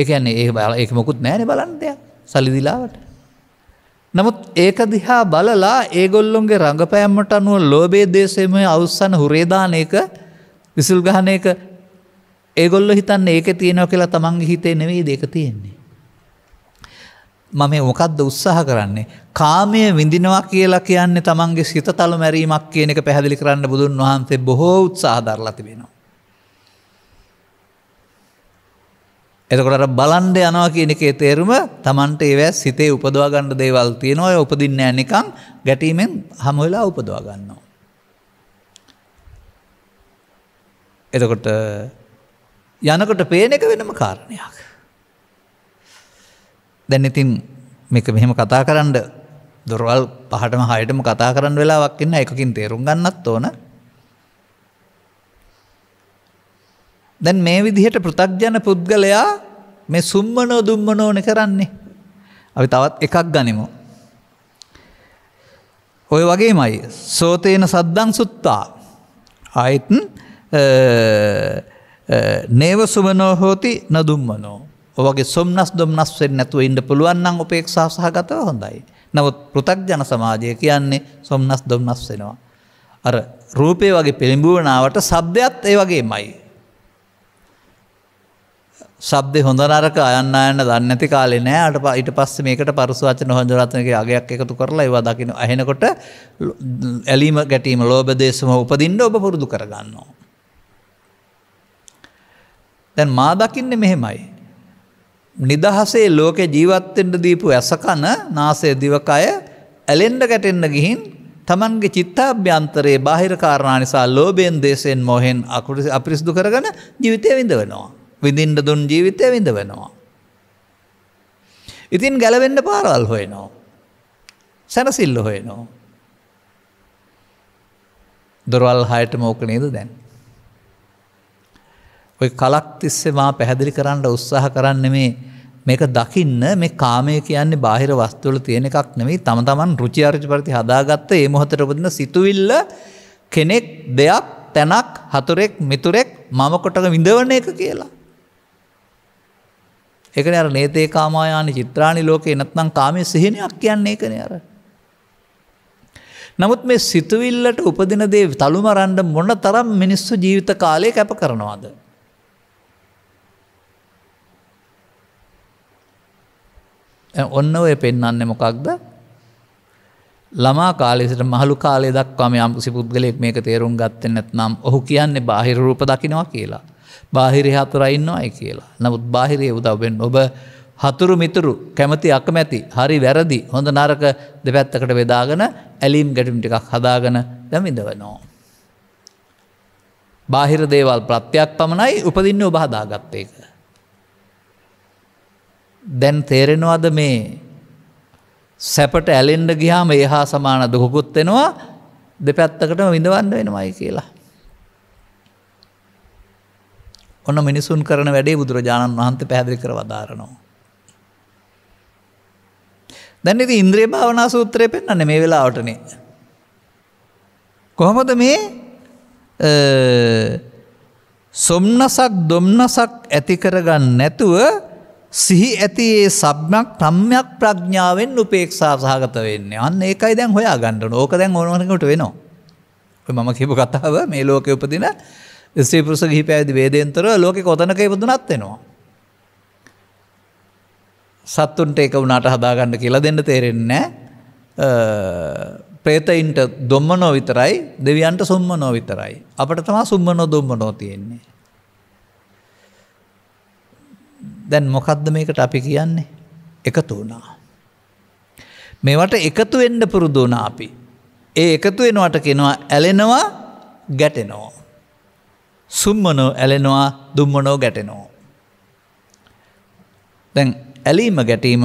[SPEAKER 1] එකන්නේ ඒ බල එක මොකුත් නෑන බලන් දෙයක් සලිදිලාවට. නමුත් ඒක දිහා බලලා ඒගොල්ලොන්ගේ රඟපෑම්මට අනුව ලෝබේ දේශයම අවස්සන හුරේදානයක විසුල්ගහනයක ඒගොල්ල හිතන්න ඒක තියෙනව කියලා තමන්ගේ හිතේ නෙවෙයි දෙක තියෙන්නේ. මම මොකක්ද උත්සාහ කරන්නේ. කාමය විඳිනවා කියලා කියන්නේ තමන්ගේ සිත තලු මැරීමක් කියන එක පැහැදිලි කරන්න බුදුන් වහන්සේ බොහෝ උත්සාහධරලා තිබෙනවා. එතකොට බලන්ඩ යනවා කියන එකේ තේරුම තමන්ට ඒවැ සිතේ උපදවාගණ්ඩ දේවල් තියෙනවා ඔය උපදින්න ඇනිකම් ගැටීමෙන් හමුවෙලා උපදවාගන්නවා. එතකොට යනකොට පේන එක වෙනම කාරණයක්. දැන් ඉතින් මේක මෙහෙම කතා කරන්න දොරවල් පහටම හයටම කතා කරන්න වෙලාවක් එන්න එකකින් තේරුම් ගන්නත් ඕන දැන් මේ විදිහට පෘථග්ජන පුද්ගලයා මේ සුම්මනෝ දුම්මනෝන කරන්නේ අපි තවත් එකක් ගනිමු ඔය වගේමයි සෝතයන සද්දං සුත්තා ආයතන් නේව සුමනෝ හෝති නදුම්මනෝ ඔවගේ සොම්න්නස් දුම්න්නස්වෙන් නැතුව ඉන්න පුළුවන්න්නන් උපේක්ෂා සහගතව හොඳයි. නවත් පෘතක්ජන සමාජය කියන්නේ සොම්න්නස් දුම්න්නස් වෙනවා. අර රූපය වගේ පිළිඹුවනාවට සබ්දයත් ඒ වගේ මයි. සබ්ද හොඳනරක අයන්න අයන්න දන්නති කාලෙ නෑ අට ප ඉට පස්ස මේකට පරසුවචන හොඳරත්නගේ අගයක් එකතු කරලා ඒවා දකින අහෙනකොට ඇලීම ගැටීම ලෝබදේශම උපදින්ට ඔබ පුරුදු කරගන්නවා. දැන් මා දකින්න මෙහෙමයි. නිදහසේ ලෝකෙ ජීවත්තෙන්ට දීපු ඇසකන නාසය දිවකය ඇලෙන්ඩ ගැටෙන්න්න ගිහින් තමන්ගේ චිත්තාභ්‍යන්තරයේ බාහිර කාරණා නිසා ලෝබයෙන් දේශයෙන් මොහෙන් අකුට අපිරිසිදු කරගන ජීවිතය විඳ වෙනවා. විඳින්ට දුන් ජීවිතය විඳ වෙනවා. ඉතින් ගැලවෙන්න පාරල් හොයනෝ. සැනසිල්ල හොයනෝ. දොරවල් හයට මෝක නේද දැන්. ඔය කලක් තිස්සේ මා පැහැදිලි කරන්න උත්සාහ කරන්න මේ මේක දකින්න මේ කාමය කියන්නේ බාහිර වස්තුවල තියෙන එකක් නෙමේ තම තමන් රුචිආරච ප්‍රති හදාගත්ත ඒ මොහොතරපදින සිතුවිල්ල කෙනෙක් දෙයක් තැනක් හතුරෙක් මිතුරෙක් මම කොටක විඳවන එක කියලා. එකන අර නේතේ කාමායානි චිත්‍රාණි ලෝක එනත්නම් කාමය සිහිනයක් කියන්නේ එකන අර. නමුත් මේ සිතුවිල්ලට උපදින දේ තළුම රන්ඩ මොන තරම් මිනිස්සු ජීවිත කාලය කැප කරනවාද. ඔන්න ඔය පෙන්නන්න මොකක්ද ළමා කාලෙට මහළු කාලේ දක්වාම යම්සි පුද්ගලෙක් මේක තේරුම් ගත්තෙන් නැත්නම් ඔහු කියන්නේ බාහිර රූප දකිනවා කියලා. බාහිරය හතුරයින්නවායි කියලා. නමුත් බාහිරය උදවෙන් ඔබ හතුරු මිතුරු කැමති අකමැති හරි වැරදි හොඳ නරක දෙපැත්තකට වෙදාගෙන ඇලීම් ගැටිම් ටිකක් හදාගෙන දැමිඳවනෝ. බාහිර දේවල් ප්‍රත්‍යයක් පමණයි උපදින්න ඔබ හදාගත්තේක. දැන් තේරෙනවාද මේ සැපට ඇලෙන්ඩ ගිහාම ඒහා සමාන දුහකුත් වෙනවා දෙපැත්තකටම විඳවන්න වෙනමයි කියලා. ඔන්න මිනිසුන් කරන වැඩේ බුදුරජාණන් වහන්ත පැදිි කර වදාරනවා. දැන්නති ඉන්ද්‍රී භාවනා සූත්‍රය පෙන්න්න මේ වෙලාවටනේ. කොහොමද මේ සොම්නසක් දොම්නසක් ඇතිකරගන්න නැතුව සිහි ඇති ඒ සබ්නක් තම්යක් ප්‍රඥාවෙන් උපේක්ෂා සහගත වෙන්න අන්න ඒකයි දැන් හොයා ගණඩන ඕක දැන් ඕනකට වෙනවා. මම කිපු කතාව මේ ලෝක උපදින ස්ත්‍රීපුරුස ගහි පැදි වේදයන්තර ලෝක කොතනක ඉපදුනත් වෙනවා. සත්තුන්ට එක වුණට හදාගන්න කියලා දෙන්න තේරෙන්නේ ප්‍රේතයින්ට දොම්ම නෝ විතරයි දෙවියන්ට සුම්ම නෝ විතරයි අපට තමා සුම්ම නෝ දුම්ම නෝ තියෙන්නේ. දැන් මොකක්ද මේකට අපි කියන්නේ එකතු වුණා. මේවට එකතු වෙන්න පුරුදුන අපි. ඒ එකතු වෙනවට කෙනවා ඇලෙනවා ගැටෙනෝ. සුම්මනෝ ඇලෙනවා දුම්මනෝ ගැටෙනෝ. දැන් ඇලීම ගැටීම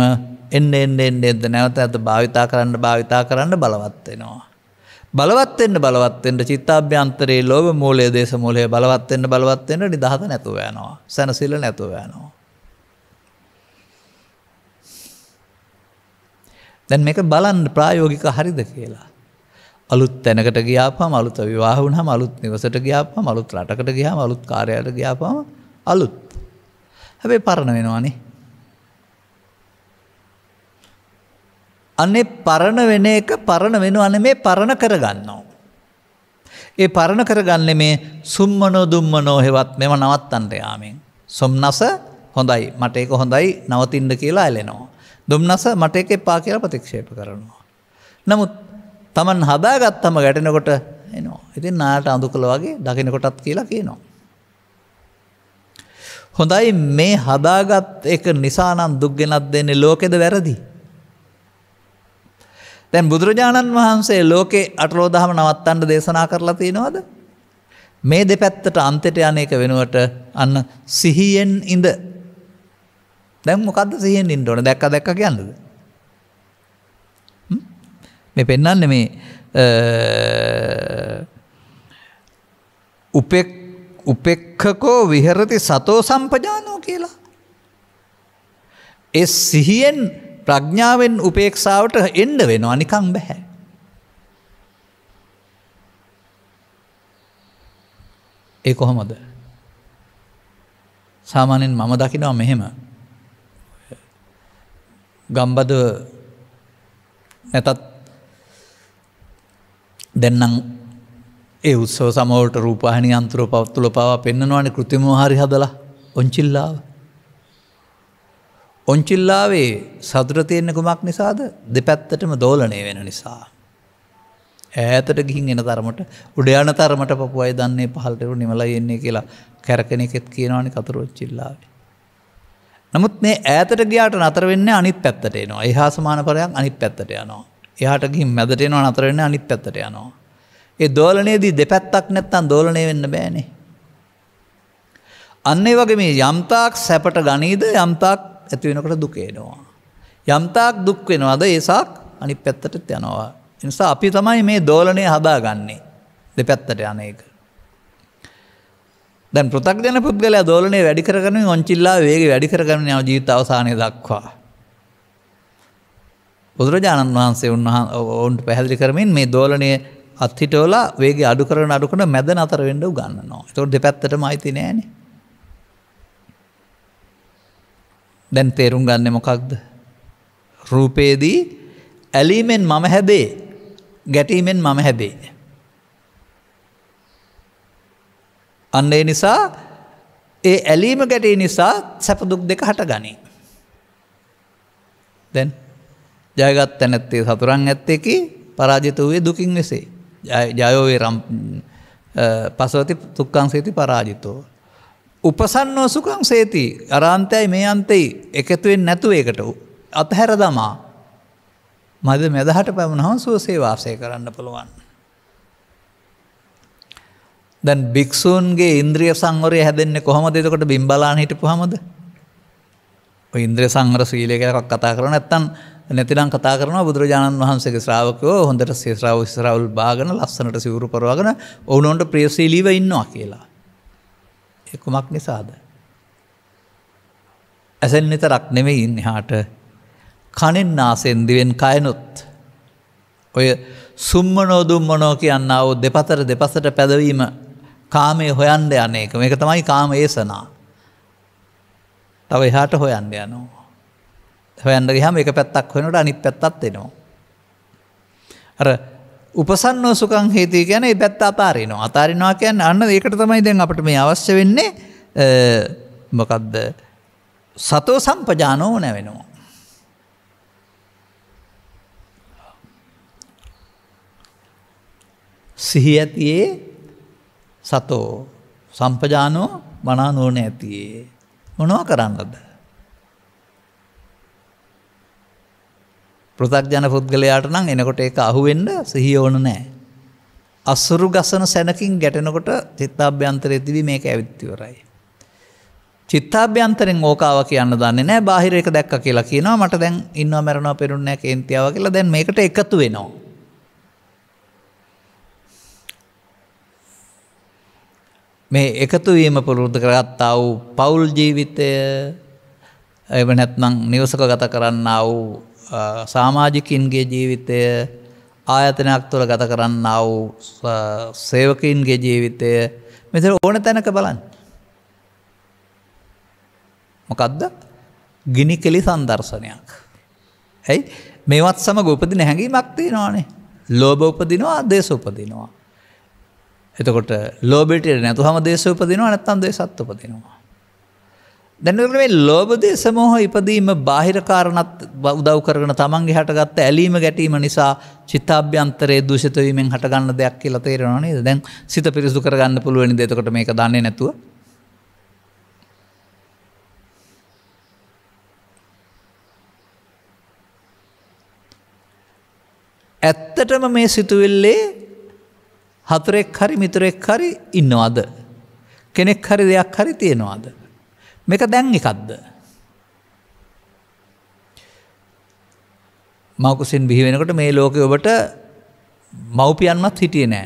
[SPEAKER 1] එන්න එන්න එන්න එද නැවත ඇත භාවිතා කරන්න භාවිතා කරන්න බලවත්වෙනවා. බලවත්වෙන්න්න බලවත්ෙන්ට චිත්තාභ්‍යන්තරයේ ලෝබ මූලේ දේශ මූලේ බලවත්වෙන්න්න බලවත්වෙන්න්න නිදහත නැතුවයනවා සැනසිල නැතුවයනවා. දැන් මේක බලන්ඩ ප්‍රායෝගික හරිද කියලා. අලුත් තැනකට ගියාපා මලුත විවාහුණ මලුත් නිවසට ගියාපා මලුත් රටකට ගියා මලුත් කාරයට ගියාපාම අලුත්. හැබේ පරණ වෙනවානි. අන්නේ පරණ වෙන එක පරණ වෙන අන මේ පරණ කරගන්නවා. ඒ පරණ කරගන්න මේ සුම්මනෝ දුම්ම නෝහෙවත් මෙම නවත්තන්ට යාමෙන්. සොම්නස හොඳයි මට ඒක හොඳයි නවතින්ඩ කියලා ඇලෙනවා. දුම්නස මට එක එපා කියලා ප්‍රතික්ෂේප කරනවා. නමුත් තමන් හදාගත්තම ගැටෙනකොට එනවා. ඉතින් නාට අඳු කළ වගේ දකිනකොටත් කියලා කියනවා. හොඳයි මේ හදාගත් එක නිසානම් දුක්ගෙනත් දෙන්නේ ලෝකෙද වැරදි. තැන් බුදුරජාණන් වහන්සේ ලෝකෙ අටලෝදහම නවත්තන්ට දේශනා කරලා තියෙනවාද. මේ දෙපැත්තට අන්තෙට යන එක වෙනුවට අන්න සිහියෙන් ඉඳ දැන් මොකක්ද සිහෙන් ඉන්ට ඕන දැක්ක දැක්ක කියන්නද. මේ පෙන්නන්න මේ උපෙක් උපෙක්කකෝ විහරති සතෝ සම්පජානෝ කියලා. එ සිහියෙන් ප්‍රඥාවෙන් උපේක්ෂාවට එන්ඩ වෙනවා නිකං බැහැ. ඒ කොහොමද. සාමානෙන් මම දකිනවා මෙහෙම ගම්බද නැතත් දෙන්නම් ඒ උත්සව සමෝට රූපහනි අන්තුර පවත්තුල පවා පෙන්න්නනවාන කෘතිම හරි හදලා ඔංචිල්ලාව. ඔංචිල්ලාවේ සදුරතියෙන්න්න කුමක් නිසාද දෙපැත්තටම දෝලනය වෙන නිසා. ඇතට ගිහින් එන තරමට උඩයාන තරමට පපුයි දන්නේ පහල්ටරු නිමලා එන්නේ කියලා කැරකෙනෙකෙත් කියනවානි කතුර ඔච්චිල්ලාවේ. නමුත් මේ ඇතට ගියාට නතර වෙන්න අනිත් පැත්තට නවා එහා සමානපරයක් අනිත් පැත්තට යනවා. එයාට ගින් මැදටනවා නතරවෙන්න අනිත් පැත්තට යනවා. ඒ දෝලනයේදී දෙපැත්තක් නැත්තන් දෝලනය වෙන්න බෑනේ. අන්න ඒ වගේ මේ යම්තාක් සැපට ගනීද යම්තාක් ඇතිවෙනකට දුකේනවා. යම්තාක් දුක් වෙනවාද ඒසාක් අනි පැත්තට යනවා. එනිසා අපි තමයි මේ දෝලනය හදා ගන්නේ දෙපැත්තට යන එක. දැන් ප්‍රතක්ජන පුද්ගලයා දෝලනය වැඩි කරගන ඔංචිල්ලා වේගේ වැඩි කරගන යන ජීත අවසානය දක්වා. බුදුරජාණන් වහන්සේ උන්හ ඔවුන්ට පැහැදිලි කරමින් මේ දෝලනය අත්හිටෝලා වේගේ අඩු කරන අඩුකන මැද අතර වෙන්ඩ ගන්නවා තොට දෙපැත්තට මයිති නෑන. දැන් තේරුම් ගන්න මොකක්ද. රූපේදී ඇලීමෙන් මම හැබේ ගැටීමෙන් මම හැබේ. අන්න ඒ නිසා ඒ ඇලීම ගැටේ නිසා සැපදුක් දෙක හට ගනී. දැන් ජයගත් තැනැත්තේ සතුරන් ඇත්තෙකි පරාජිත වූයේ දුකින් වෙසේ. ජයෝවේ රම් පසවති තුක්කංසේති පරාජිතෝ. උපසන්නෝ සුකං සේති අරාන්තයයි මේ අන්තෙයි එකතුවෙන් නැතුව ඒකට අතහැර දමා මද මෙදහට පැමණහම සුවසේ වාසය කරන්න පුළුවන්. දැන් භික්‍ෂූන්ගේ ඉන්ද්‍රිය සංවරය හැදෙන්නේ කොහොම දෙතකොට බිම්බලාන හිටපු හමද ඉන්ද්‍ර සංවර සීලයකක් කතා කරන ඇත්තන් නැතිනම් කතා කරන බුදුරජාණන් වහන්සේ ශ්‍රාවකෝ හොඳට සේශ්‍රාව ස්රවුල් භාගන ලස්සනට සිවුරු පරවාගෙන ඔවුනොන්ට ප්‍රියශීලීව ඉන්නවා කියලා එකුමක් නිසාද ඇසෙන් නිත රක්නෙමේ ඉන්න හාට කණෙන් නාසෙන් දිවෙන් කයනුත් ඔය සුම්මනෝ දුම්මනෝ කියන්න ඔ දෙපතර දෙපසට පැදවීම කාමය හොයන්ඩ යන එක මේක තමයි කාම ඒසනා. තව එහාට හොයන්ඩ යනවා. හොයන්ඩ හම එක පැත්තක් වෙනට අනිත් පැත්තත් එෙනවා. අර උපසන්න සුකං හේති ගැන පැත් අතාරනවා අතාරනවා කියන්න අන්න ඒකට තමයි දැන් අපට මේ අවශ්‍ය වෙන්නේ මොකදද සතෝ සම්පජානෝ නැවෙනවා. සිහි ඇතියේ සතෝ සම්පජානෝ මනා නෝන ඇතියේ. මොනව කරන්නද. ප්‍රතක්ජන පුද්ගලයාට නම් එනකොට එක අහුවෙන්ඩ සිහිය ඕන නෑ. අස්සුරු ගසන සැනකින් ගැටෙනකොට චිත්තාභ්‍යන්තර ඇතිවි මේක ඇවිත්තිවරයි. චිත්තාභ්‍යන්තරෙන් ඕකාව කියන්න දන්න නෑ බාහිරක දැක්ක කියලා කියනවා මට දැන් ඉන්න මැරණ පෙරුන්නෑ කේන්තියාව කියලා දැන් මේකට එකතු වෙනවා. මේ එකතුවීම පුරුද්ධ කරගත්තා වූ පවුල් ජීවිතය එම නැත්නම් නිවසක ගත කරන්න වූ සාමාජිකින්ගේ ජීවිතය ආයතනයක් තුළ ගත කරන්න වූ සේවකින්ගේ ජීවිතය මෙතර ඕන තැනක බලන්න. මොකක්ද ගිනි කෙලි සන්දර්ශනයක්. ඇයි මේවත් සම ගෝපදි නැහැඟීමක් තියෙනවානේ ලෝභ උපදිනවා දේශ උපදිනවා. එතකොට ලෝබෙට නැතුහම දේශවපදිනවා නැත්තන් දේශත් උපදිනවා. දැනකට මේ ලෝබදේ සමෝහ ඉපදීම බාහිරකාරණත් බෞදව් කරන තමන්ගේ හටගත්ත ඇලීම ගැටීම නිසා චිත්තාභ්‍යන්තරේ දෂතවීමෙන් හටගන්න දෙයක් කියලා තේරෙනවා නේද දැන් සිත පිරිසු කරගන්න පුළුවනි දෙතකට මේක දන්නේ නැතුව. ඇත්තටම මේ සිතුවිල්ලේ හතුරෙක් හරි මිතුරෙක් හරි ඉන්නවාද. කෙනෙක් හරි දෙයක් හරි තියෙනවාද. මෙක දැන් එකක්ද. මවකුසින් බිහිවෙනකට මේ ලෝකය ඔබට මව්පියන්මත් හිටිය නෑ.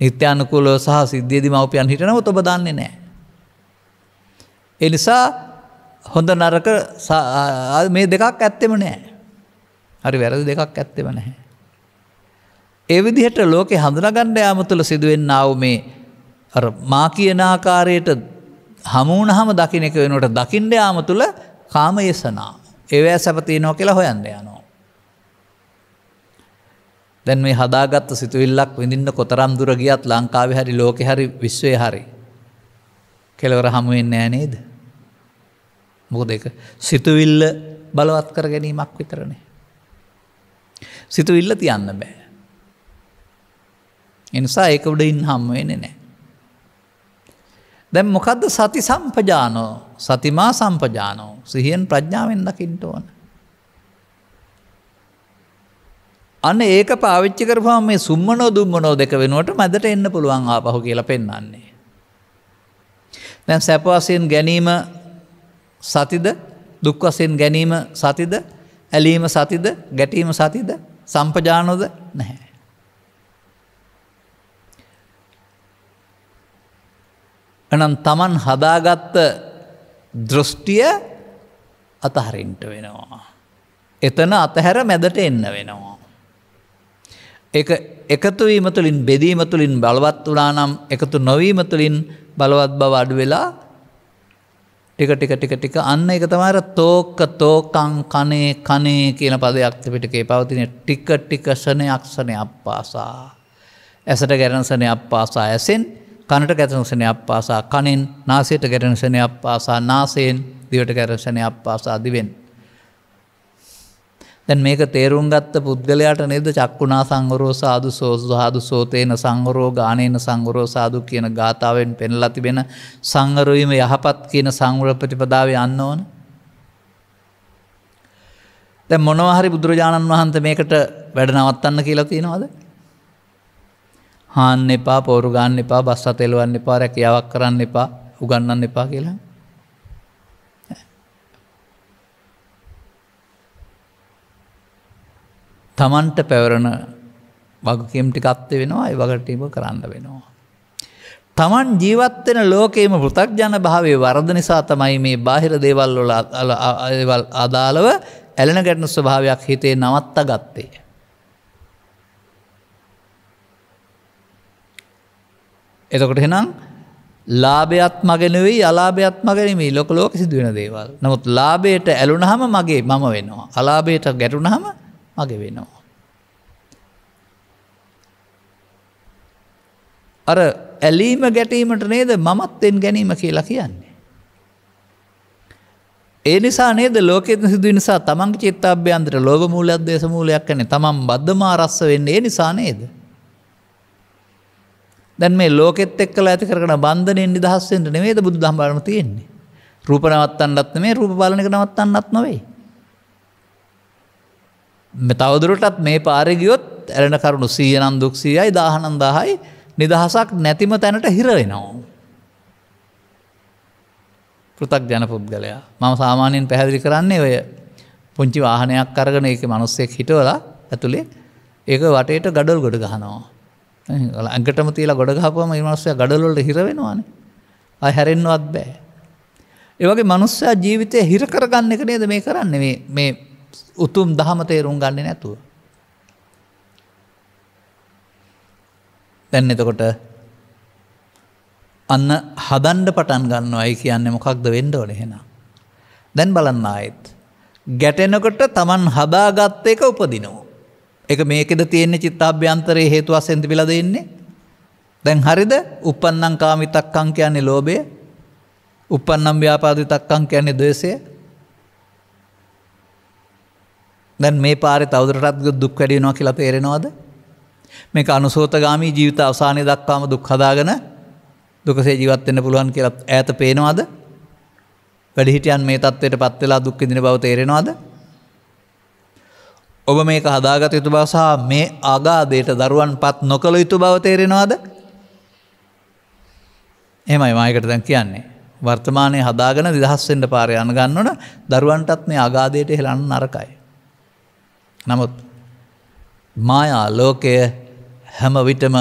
[SPEAKER 1] නිත්‍යානකුල සහ සිද්ධියදි මවපියන් හිටනව ඔබ දන්නේ නෑ. එනිසා හොඳ නරක මේ දෙකක් ඇත්තෙම නෑ. හරි වැරදි දෙකක් ඇත්තෙම නැහැ. එවිදිහට ලෝකෙ හඳුනගණ්ඩ යාම තුළ සිදුවෙන් නාව මේ මා කියන ආකාරයට හමුණ හම දකින එක වෙනට දකිින්ඩ යාම තුළ කාම යසනා. ඒවෑ සැපතිනෝ කියලා හොයන්ඩ යනවා. දැන් මේ හදාගත්ත සිතුවිල්ලක් විඳින්න කොතරම් දුරගියත් ලංකාව හරි ලෝකෙ හරි විශ්වය හරි. කෙලවර හමුවෙන් ෑනේද. මොකද එක සිතුවිල්ල බලවත් කර ගැනීමක් විතරනේ. සිතුවිල්ල තියන්න බෑ. එනිසා ඒක උඩින් හම් වෙන නෑ. දැම් මොකක්ද සති සම්පජානෝ සතිමා සම්පජානෝ සිහියෙන් ප්‍රඥාවෙන් දකිින්ට ඕන. අන්න ඒක පාවිච්චි කරපුම මේ සුම්මනෝ දුම්මනෝ දෙක වෙනුවට මැදට එන්න පුළුවන් ආපහු කියලා පෙන්න්නන්නේ. දැන් සැපවසයෙන් ගැනීම සතිද දුක්වසයෙන් ගැනීම සතිද ඇලීම සතිද ගැටීම සතිද සම්පජානොද නැහැ. එනම් තමන් හදාගත්ත දෘෂ්ටිය අතහරින්ට වෙනවා. එතන අතහැර මැදට එන්න වෙනවා. එකතුවීම තුළින් බෙදීම තුළින් බලවත් වනා නම් එකතු නොවීම තුළින් බලවත් බව අඩු වෙලා ටික ටික ටික ටික අන්න එක තමර තෝක්ක තෝකං කනේ කනේ කියන පදයක්ත පිටිකේ පවතින ටික ටිකසනයක්ෂණය අප්පාසා. ඇසට ගැරන්සනය අප්පාසා ඇසෙන් කනට ගැතනුසනයක් පාසා කනින් නාසයට ගැටනුසනයක් පාසා නාසයෙන් දිවට ගැරසනයක් පාසා දිවෙන්. දැන් මේක තේරුම් ගත්ත පුද්ගලයාට නේද චක්කුණා සංගරෝ සාදු සෝස් හාදු සෝතයන සංගරෝ ගානයන සංගරෝ සාදු කියන ගාථාවෙන් පෙනලා තිබෙන සංගරුවීම යහපත් කියන සංගුල ප්‍රතිපදාව යන්න ඕන. දැ මොනවහරි බුදුරජාණන් වහන්ස මේකට වැඩ නවත්තන්න කියලා තියෙනවාද හාන්න එපා පෝරු ගන්න එපා බස් අතෙලවන්න එපා රැකියාවක් කරන්න එපා උගන්නන්න එපා කියලා තමන්ට පැවරණ වගකම් ටිකත්ව වෙනවා අයි වගටීම කරන්න වෙනවා. තමන් ජීවත්වෙන ලෝකේම පෘතක්ජන භාවේ වරද නිසා තමයි මේ බාහිර දේවල්ලොල අදාළව ඇලෙන ගැටනු ස්වභාවයක් හිතේ නවත්ත ගත්තේ. එතකොට හෙනම් ලාභයත් මගෙනවෙයි අලාභයත් මගැනීමේ ලොක ලෝක සිදුවෙන දේවල් නමුත් ලාබේට ඇලුනහම මගේ මම වෙනවා අලාබේට ගැටුනහම මගේ වෙනවා. අර ඇලීම ගැටීමට නේද මමත්තෙන් ගැනීම කියලා කියන්නේ. ඒ නිසා නේද ලෝකෙත්න සිදු නිසා තමන් චිත්තාභ්‍යන්තර ලෝබ මූලයක් දේශමූලයක් කනේ තමන් බද්ධමාරස්ස වෙන්නේ ඒ නිසා නේද. දැන් මේ ලෝකෙත් එක්කල ඇති කරන බන්ධනෙන් නිදහස්සෙන්ට නෙවේද බුද්ධම් බලන තියෙන්නේ. රූපනවත්තන්නත් මේ රූප බලනක නවත්තන්නත් නොවේ. මෙ තවදුරටත් මේ පාරිගියොත් ඇරෙන කරුණු සීයනන් දුක්ෂීයයි දාහනන්දාහයි නිදහසක් නැතිම තැනට හිරවෙනවා. පෘතක් ජන පුද්ගලයා මම සාමාන්‍යයෙන් පැහැදිලි කරන්නේ ඔය පුංචි වාහනයක් කරගන එක මනුස්සෙක් හිටවලා ඇතුළේ ඒක වටේට ගඩල් ගොඩ ගහනවා. ඇඟටම තියලා ගොඩගහපුම මස්සය ගඩලොල්ට හිරවෙනවාන අය හැරෙන්වත් බෑ. ඒවගේ මනුස්සයා ජීවිතය හිර කරගන්න එක නේද මේ කරන්න මේ උතුම් දහම තේරුම් ගන්න නැතුව. තැන් එතකොට අන්න හදන්ඩ පටන් ගන්න අයි කියන්න මොකක්ද වෙන්ඩ ඕන හෙෙන. දැන් බලන්න ආයෙත්. ගැටෙනකොට තමන් හදාගත්ත එක උපදිනවා. එක මේකෙද තියෙන්නේ චිත්තාභ්‍යන්තරයේ හේතු වශයෙන් තිබිලා දෙන්නේ. දැන් හරිද? uppannam kaamithakkam කියන්නේ ලෝභය. uppannam vyapadithakkam කියන්නේ ද්වේෂය. දැන් මේ පාරේ තවදුරටත් දුක් වැඩි වෙනවා කියලා තේරෙනවද? මේක අනුසෝතගාමී ජීවිත අවසානයේ දක්වාම දුක් හදාගෙන දුකසේ ජීවත් වෙන්න පුළුවන් කියලා ඈත පේනවද? වැඩිහිටියන් මේ தത്വයට පත් වෙලා දුක් විඳින බව තේරෙනවද? ඔබ මේක හදාගත යුතු බව සහ මේ අගාදයට දරුවන් පත් නොකළ යුතු බව තේරෙනවාද එමයි මයකට දැන් කියන්නේ වර්තමානය හදාගෙන දිදහස්සෙන්ට පාරය යන ගන්නන දරුවන්ටත් මේ අගාදයට හෙලන්න නරකයි. නමුත් මායා ලෝකය හැම විටම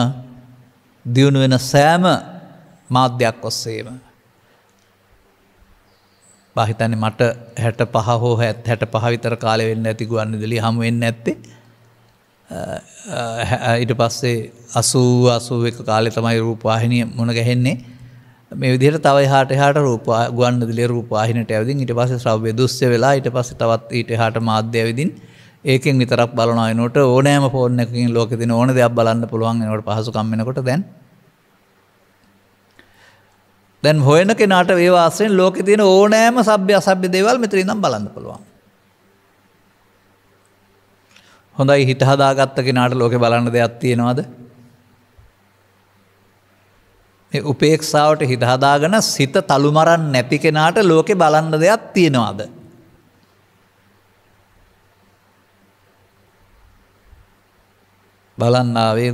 [SPEAKER 1] දියුණු වෙන සෑම මාධ්‍යයක් ඔස්සේම බහිතන්න මට හැට පහ හෝ හැත් හැට පහවිතර කාලය වෙන්න ඇති ගුවන්නදලි හම වෙන්න ඇත්තේ ඊට පස්සේ අසූ අසූ එක කාලෙ තමයි රූපවාහිනය මොන ගැහෙන්නේ මේ විදිර තව හට හට රූප ගුවන් දිල රූපවාහිනට ඇවිදින් ඊට පස ශ්‍රව්‍ය දුස්්‍ය වෙලා ඊට පස තවත් ඊට හට මාධ්‍ය විදින් ඒකෙන් විතරක් බලනයනට ඕනෑම පෝර්නකින් ලෝකෙතින ඕන දෙයක් බලන්න පුළුවන් නට පහසුකම්මෙනකොට දැන් දැන් හොයන කෙනාට වේවාසයෙන් ලෝකෙ තියෙන ඕනෑම සභ්‍ය අසභ්‍ය දේවල් මෙතරින් නම් බලන්න පුළුවන්. හොඳයි හිත හදාගත්ත කෙනාට ලෝකෙ බලන්න දෙයක් තියෙනවාද? මේ උපේක්ෂාවට හිත හදාගෙන සිත තලුමරන් නැති කෙනාට ලෝකෙ බලන්න දෙයක් තියෙනවාද? බලන්න ආවේ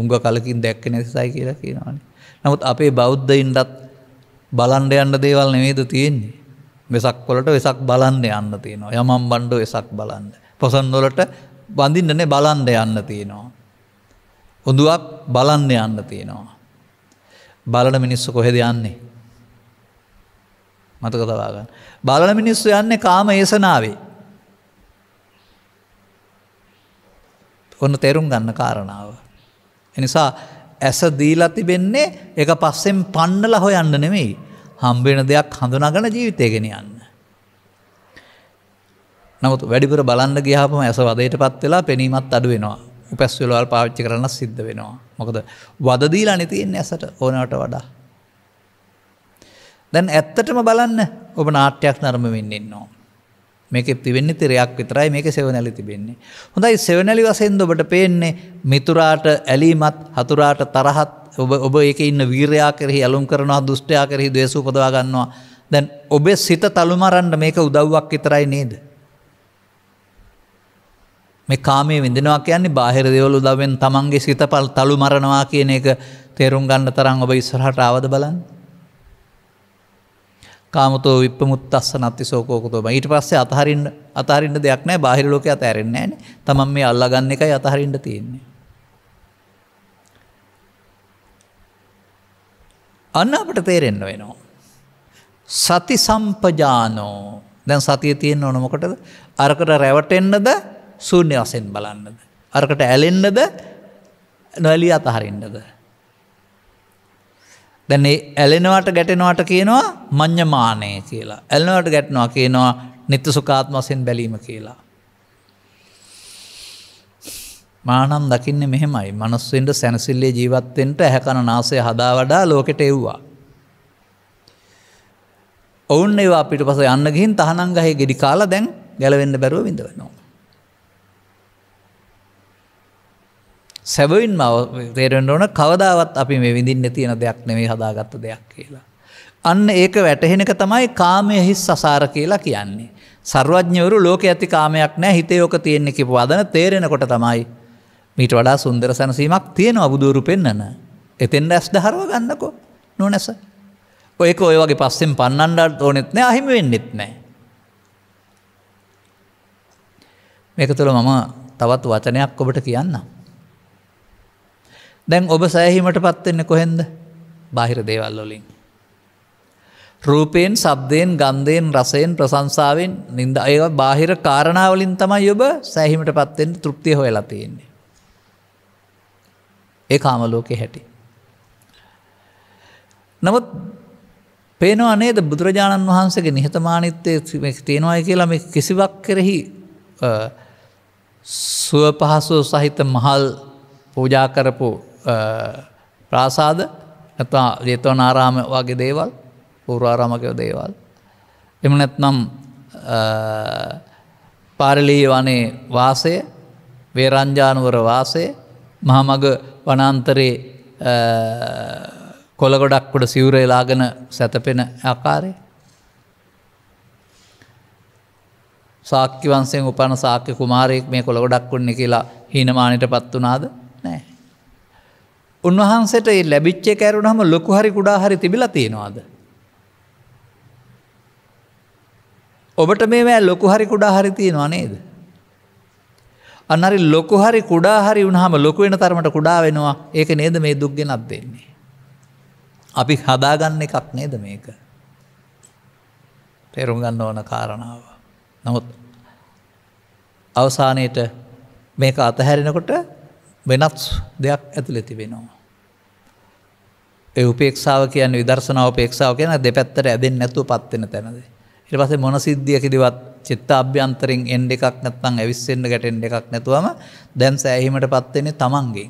[SPEAKER 1] උංග කලකින් දැක්ක නැතිසයි කියලා කියනවනේ. නමුත් අපේ බෞද්ධයින්ටත් බලන්ඩ යන්න දේවල් නෙවේද තියෙන්නේ වෙසක් කොලට වෙසක් බලන්න යන්න තියෙනවා යමම් බණ්ඩු වෙසක් බලන්න පොසන්වොලට බඳින්නනේ බලන්ඩ යන්න තියෙනවා. උඳුවක් බලන්න යන්න තියෙනවා. බලන මිනිස්සු කොහෙද යන්නේ. මතකතවාගන්න. බලන මිනිස්සු යන්නේ කාම ඒසනාවේ. ඔන්න තෙරුම් ගන්න කාරණාව. එනිසා ඇස දීලා තිබෙන්නේ එක පස්සෙන් පන්නල හොයන්න නෙමෙයි හම්බෙන දෙයක් හඳුනාගන ජීවිතය ගෙන යන්න. නමුත් වැඩිපුර බලන්න ගියාපම ඇස වදයට පත් වෙලා පෙනීමත් අඩු වෙනවා උපැස්වලවල් පාච්චි කරන්න සිද්ධ වෙනවා. මොකද වදදීලා නතියෙන් ඇසට ඕනට වඩා. දැන් ඇත්තටම බලන්න ඔබ නාට්‍යයක් නර්ම වෙන්නන්නවා. මේක තිවෙන්නේ තිරයක් විතරයි මේක සෙවනැලි තිබෙන්නේ. හොඳයි සෙවනැලි වසෙන්ද ඔබට පේන්නේ මිතුරාට ඇලීමත් හතුරාට තරහත් ඔබ ඔබ ඒක ඉන්න වීරයා කරෙහි ඇලුම් කරනවා දුෂ්ටයා කරෙහි දේශූපදවා ගන්නවා දැන් ඔබේ සිත තළුමරන්න මේක උදව්වක් විතරයි නේද. මේ කාමය විඳනවා කියන්නේ බාහිර දෙවලු දවෙන් තමන්ගේ සිත පල් තළු මරණවා කියන එක තේරුම් ගන්න තරම් ඔබ ඉස්සරහට ආවද බලන්න. කාමතෝ විප්පමුත්තස්ස නත්ති සෝකෝකතෝම ඊට පස්සේ අතහරින් අතහරින්ට දෙයක් නෑ බාහිරලෝක අතඇරෙන්නේ ෑන තමන් මේ අල්ලගන්න එකයි අතහරින්ට තියෙන්නේ. අන්න අපට තේරෙන්න්න වෙනවා. සති සම්පජානෝ දැන් සතිය තියෙන් ඕනමොකටද අරකට රැවටෙන්න්නද සූන්‍ය වසෙන් බලන්නද. අරකට ඇලෙන්න්නද නොවැලී අතහරින්න්නද. දැන් ඇලෙනවට ගැටෙනවට කියනවා මං්්‍යමානය කියලා. ඇල්නවට ගැටනවා කියනවා නිත්‍ය සුකාත්ම වසයෙන් බැලීම කියලා. මානම් දකින්න මෙහෙමයි මනුස්සෙන්ට සැනසිල්ලේ ජීවත්තෙන්ට ඇහැකන නාසය හදා වඩා ලෝකෙට එව්වා. ඔවුන් ඒවා පිට පස යන්න ගිහින් තහනංගහහි ගෙඩි කාලා දැන් ගැලවෙන්න බැරුව විඳ වෙනවා. සැවයින් මව තේරෙන්ට ඕන කවදාවත් අපි මේ විඳින්න තියෙන දෙයක් නෙවේ හදාගත්ත දෙයක් කියලා. අන්න ඒක වැටහෙනක තමයි කාමය හිස් සසාර කියලා කියන්නේ. සර්වඥවරු ලෝක ඇති කාමයක් නෑ හිතයෝක තියෙන්නේ කිපු අදන තේරෙනකොට තමයි. මීට වඩා සුන්දර සැනසීමක් තියෙන අබුදුරු පෙන්න්නන. එතෙන් ඇස් දහරව ගන්නකෝ නොනැස. ඔයක ඔය වගේ පස්සෙන් පන්නන්ඩට ඕනෙත් නෑ අහිම වෙන්නෙත් නෑ. මේක තුළ මම තවත් වචනයක් ඔබට කියන්නම්. දැන් ඔබ සෑහීමට පත්වෙන්න කොහෙන්ද බාහිර දේවල්ලොලින්. රූපයෙන් සබ්දයෙන් ගන්ධයෙන් රසයෙන් ප්‍රසංසාවෙන් නින්ද අය බාහිර කාරණාවලින් තමයි යොබ සෑහිමට පත්වෙන් තෘප්තිය හොයලා තියෙන්නේ. ඒ කාමලෝකෙ හැටි. නමුත් පේනවා නේද බුදුරජාණන් වහන්සගේ නිහතමානිත්තය තියෙනවාය කියලා මේ කිසිවක් කෙරෙහි සුව පහසුව සහිත මහල් පූජා කරපු ප්‍රාසාද ඇතා ජේතවන ආරාම වගේ දේවල් පූරාරාමකව දේවල්. එම නැත්නම් පාරලී වනේ වාසය වේරංජානුවර වාසය මහමග වනන්තරේ කොළගොඩක්කොට සිවුරේලාගෙන සැතපෙන ආකාරය. සාක්්‍යවන්සයෙන් උපන සාක්‍ය කුමාරයෙක් මේ කොළගොඩක් වන්නේ කියලා හීනමානයට පත් වනාාද නෑ. උන්වහන්සට ඒ ලැබිච්චේ කැරුණහම ලොකු හරි කුඩා හරි තිබිල තියෙනවාද. ඔබට මේ ලොකු හරි කුඩා හරි තියෙනවා නේද. අන්නරි ලොකු හරි කුඩා හරි උනහම ලොකු වෙන තරමට කුඩා වෙනවා ඒක නේද මේ දුක්ගෙනත් දෙන්නේ. අපි හදාගන්න එකක් නේද මේක. තෙරුම්ගන්න ඕන කාරණාව. නමුත් අවසානයට මේක අතහැරෙනකොට වෙනත් දෙයක් ඇතුළ තිබෙනවා. ඒ උපේක්ෂාව කියන විදර්ශනාව උපේක්ෂාව කියන දෙපැත්තට ඇදෙන් නැතුව පත්වෙන තැනද. ඉට පසේ මොන සිද්ධියකිදිවත් චිත්ත අභ්‍යන්තරින් එන්ඩ එකක් නැත්තං ඇවිස්සෙන්ට ගැටෙන්ඩ එකක් නැතුවම දැන් සෑහීමට පත්වෙන තමන්ගේ.